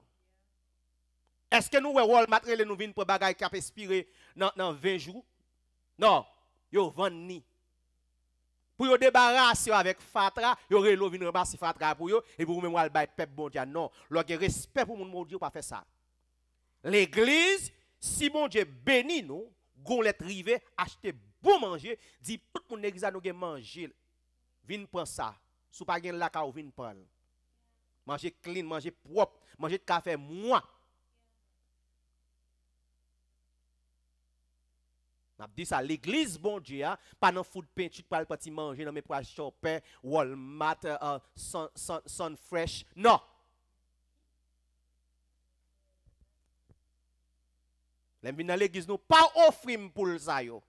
Est-ce que nous, Walmart, nous vin pour bagailles qui a expiré dans 20 jours? Non, yo vend ni. Pour yo débarrasser avec Fatra, yo relo vin ramasser Fatra pour yo et pour même bay pep bon Dieu. Non, l'on respect pour mon Dieu, pas fait ça. L'église, si bon Dieu bénit nous, gon les rive, achetez bou manje, di pout moun neglisa nou gen manje, vin pan sa, sou pa gen laka ou vin pan, manje klin, manje prop, manje te kafe mwa. Mabdi sa, l'eglise bon di ya, pan nan foud pen, chit pal pati manje, nan men pral chope, wal mat, euh, euh, san frech, nan. Lèm bin nan l'eglise nou, pa ofrim pou lsa yo,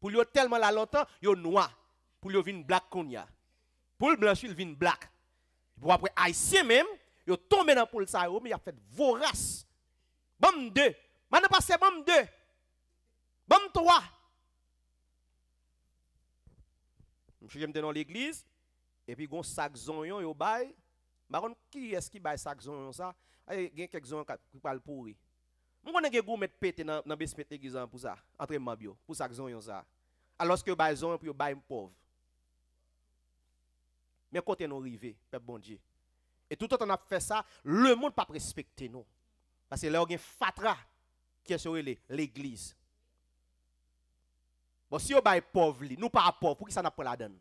Pour lui tellement là longtemps, yo noir. Pour lui vin black konya. Pour le blanc, il vin black. Pour après haïtien même, yo tombé dans pour ça, mais il a fait vorace. Bam 2. Maintenant passé bam 2. Bam 3. Je suis dans l'église et puis gon sac zonion yo bail. Baron qui est-ce qui bail sac zonion ça? Il y a quelques zonyon qui parle pourri sais e pas si vous avez pété dans dans de temps pour ça, entraînement bio, pour ça que ça. Alors que ba zon pour de pauvre. Mais côté nous rivé, peuple bon Dieu. Et tout autant on a fait ça, le monde pas respecter nous. Parce que là on a fatra qui est sur l'église. Bon si on ba pauvre, nous pas pauvre, pour qui ça n'a pas la donne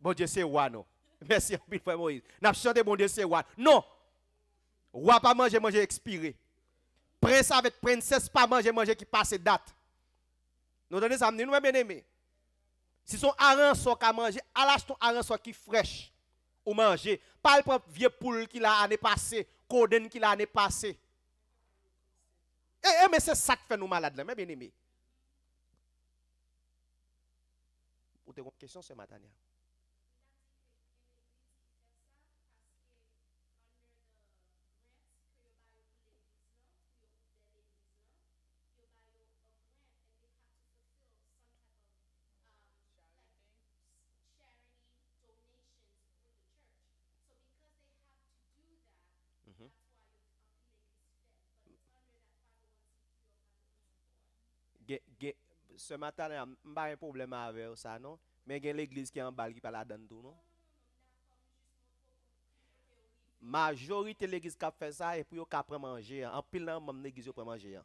Bon Dieu c'est wa non. Merci, Frère Moïse. N'a chanté bon Dieu, c'est Non, Roi pas manger, manger expiré. Prince avec princesse pas manger, manger qui passe date. Nous donnons ça, nous bien aimé. Si son soit à manger, allâche ton soit qui fraîche ou manger. Pas le vieux poule qui l'a année passée, coden qui l'a année passée. Eh, eh mais c'est ça qui fait nous malades, bien aimé. Vous avez une question ce matin? Là. ce matin, n'y a pas un problème avec ça, non? Mais il y a l'église qui est en balle qui parle là-dedans tout, non? Majorité de l'église qui a fait ça, et puis qui a pris manger. Hein. En pile, même l'église hein. qui a manger.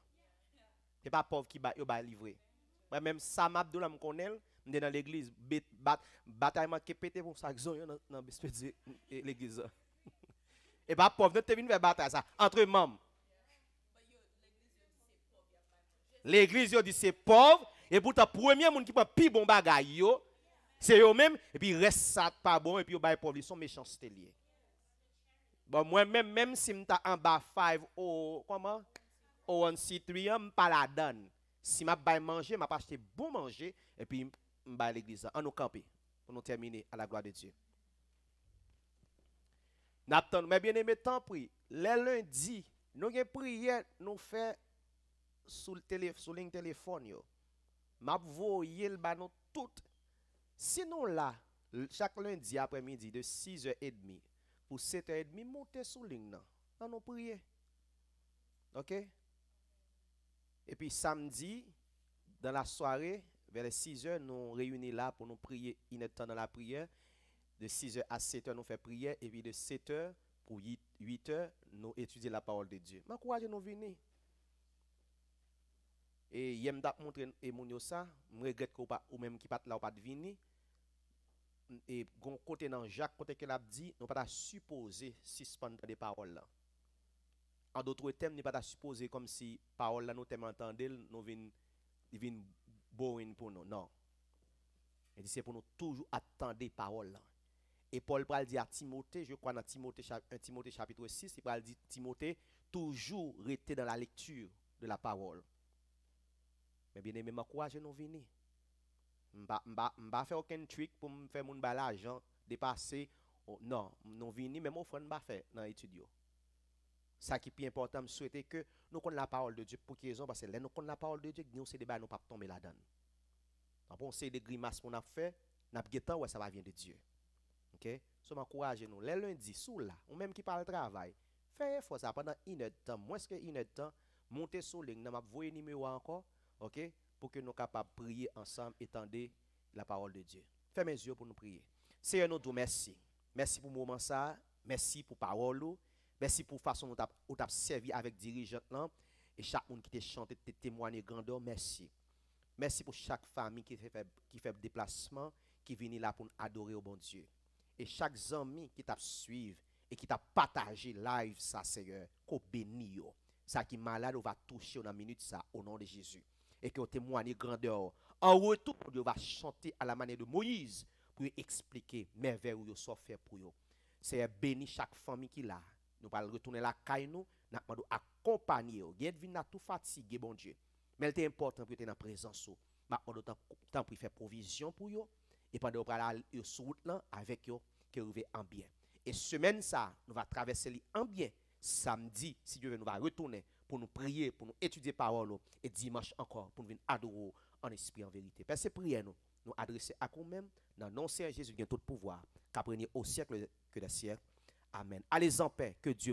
Ce n'est pas pauvre qui va livrer. Même Sam Abdullah, je connais, je dans l'église, bataille qui pété pour ça, dans l'église. Et pas pauvre, tu viens faire bataille ça, entre membres. L'église dit c'est pauvre, et pourtant, premier monde qui prend plus bon bagay yo, c'est eux-mêmes, et puis reste ça pas bon, et puis ils bail pauvre, ils sont méchanceté lié. Bon, moi-même, même si je en bas 5 Ou comment? ou 1C3, je pas la donne. Si je vais manger, je vais acheter bon manger, et puis je vais à l'église, en nous camper, pour nous terminer à la gloire de Dieu. Napton mais bien aimé, tant pri Le lundi, nous avons prié nous fait Sur le téléphone, Sur le téléphone, yo m'a voyé le banon tout. Sinon là, chaque lundi après-midi de 6h30 pour 7h30, montez sur ligne On nous prier. OK Et puis samedi dans la soirée vers 6h nous réunis là pour nous prier une dans la prière. De 6h à 7h nous fait prière et puis de 7h pour 8h nous étudier la parole de Dieu. M'encouragez nous venir et yem t'a montré et mon yo ça me regrette qu'on pas ou même qui pas là ou pas deviner et gon côté dans Jacques côté qu'elle a dit non pas supposer suspendre des paroles en d'autres termes n'est pas supposer comme si paroles là nous t'aime entendre nous vinn vinn boring pour nous non Et c'est pour nous toujours attendre paroles là et Paul pral dit à Timothée, je crois dans Timothée, 1 Timothée chapitre 6, il pral dit Timothée, toujours rester dans la lecture de la parole Mbè bè mè mè kouage nou vini. Mba fè okèn trik pou mbe fè moun balajan. De passe. Non. Mbe nou vini mbè mou fè mba fè nan etudyo. Sa ki pi importan m souwete ke nou kon la parol de Diyok pou kyezon. Basè lè nou kon la parol de Diyok. Nou se de bè nou pap tombe la dan. Nan pou se de grimas pou nan fè. Nan ap getan wè sa va vien de Diyok. Ok. So mè kouage nou. Lè lundi sou la. Ou mè mki parle travay. Fè fò sa. Pan nan inèd tan. Mwen se ke inèd tan. Monte sou Pour que nous puissions prier ensemble et la parole de Dieu. Fais les yeux pour nous prier. Seigneur, nous te merci. Merci pour le moment ça. Merci pour la parole. Oh. Merci pour la façon dont tu as servi avec dirigeant Et chaque monde qui t'a chanté, t'a témoigné grandeur. Merci. Merci pour chaque famille qui fait, qui fait déplacement, qui vient là pour adorer au bon Dieu. Et chaque ami qui t'a suivi et qui t'a partagé live, ça, Seigneur, qu'on bénisse. Oh. Ça qui malade, on va toucher dans la minute, ça, au nom de Jésus et qui ont témoigné grandeur. En retour, Dieu va chanter à la manière de Moïse pour expliquer merveille où sont fait pour eux. C'est béni chaque famille qui l'a. Nous allons retourner la caille nous, nous allons accompagner. Nous tout fatigué, bon Dieu. Mais c'est important que tu dans la présence. Nous allons faire provision pour eux. Et pendant que nous allons sur route avec eux, qui arrivent en bien. Et semaine ça, nous allons traverser en bien. Samedi, si Dieu veut, nous allons retourner pour nous prier, pour nous étudier parole oh, et dimanche encore pour nous venir adorer en esprit en vérité. Père, c'est prier. nous, nous adresser à nous-mêmes dans nos Jésus qui a tout pouvoir, qui au siècle que des siècles. Amen. Allez en paix, que Dieu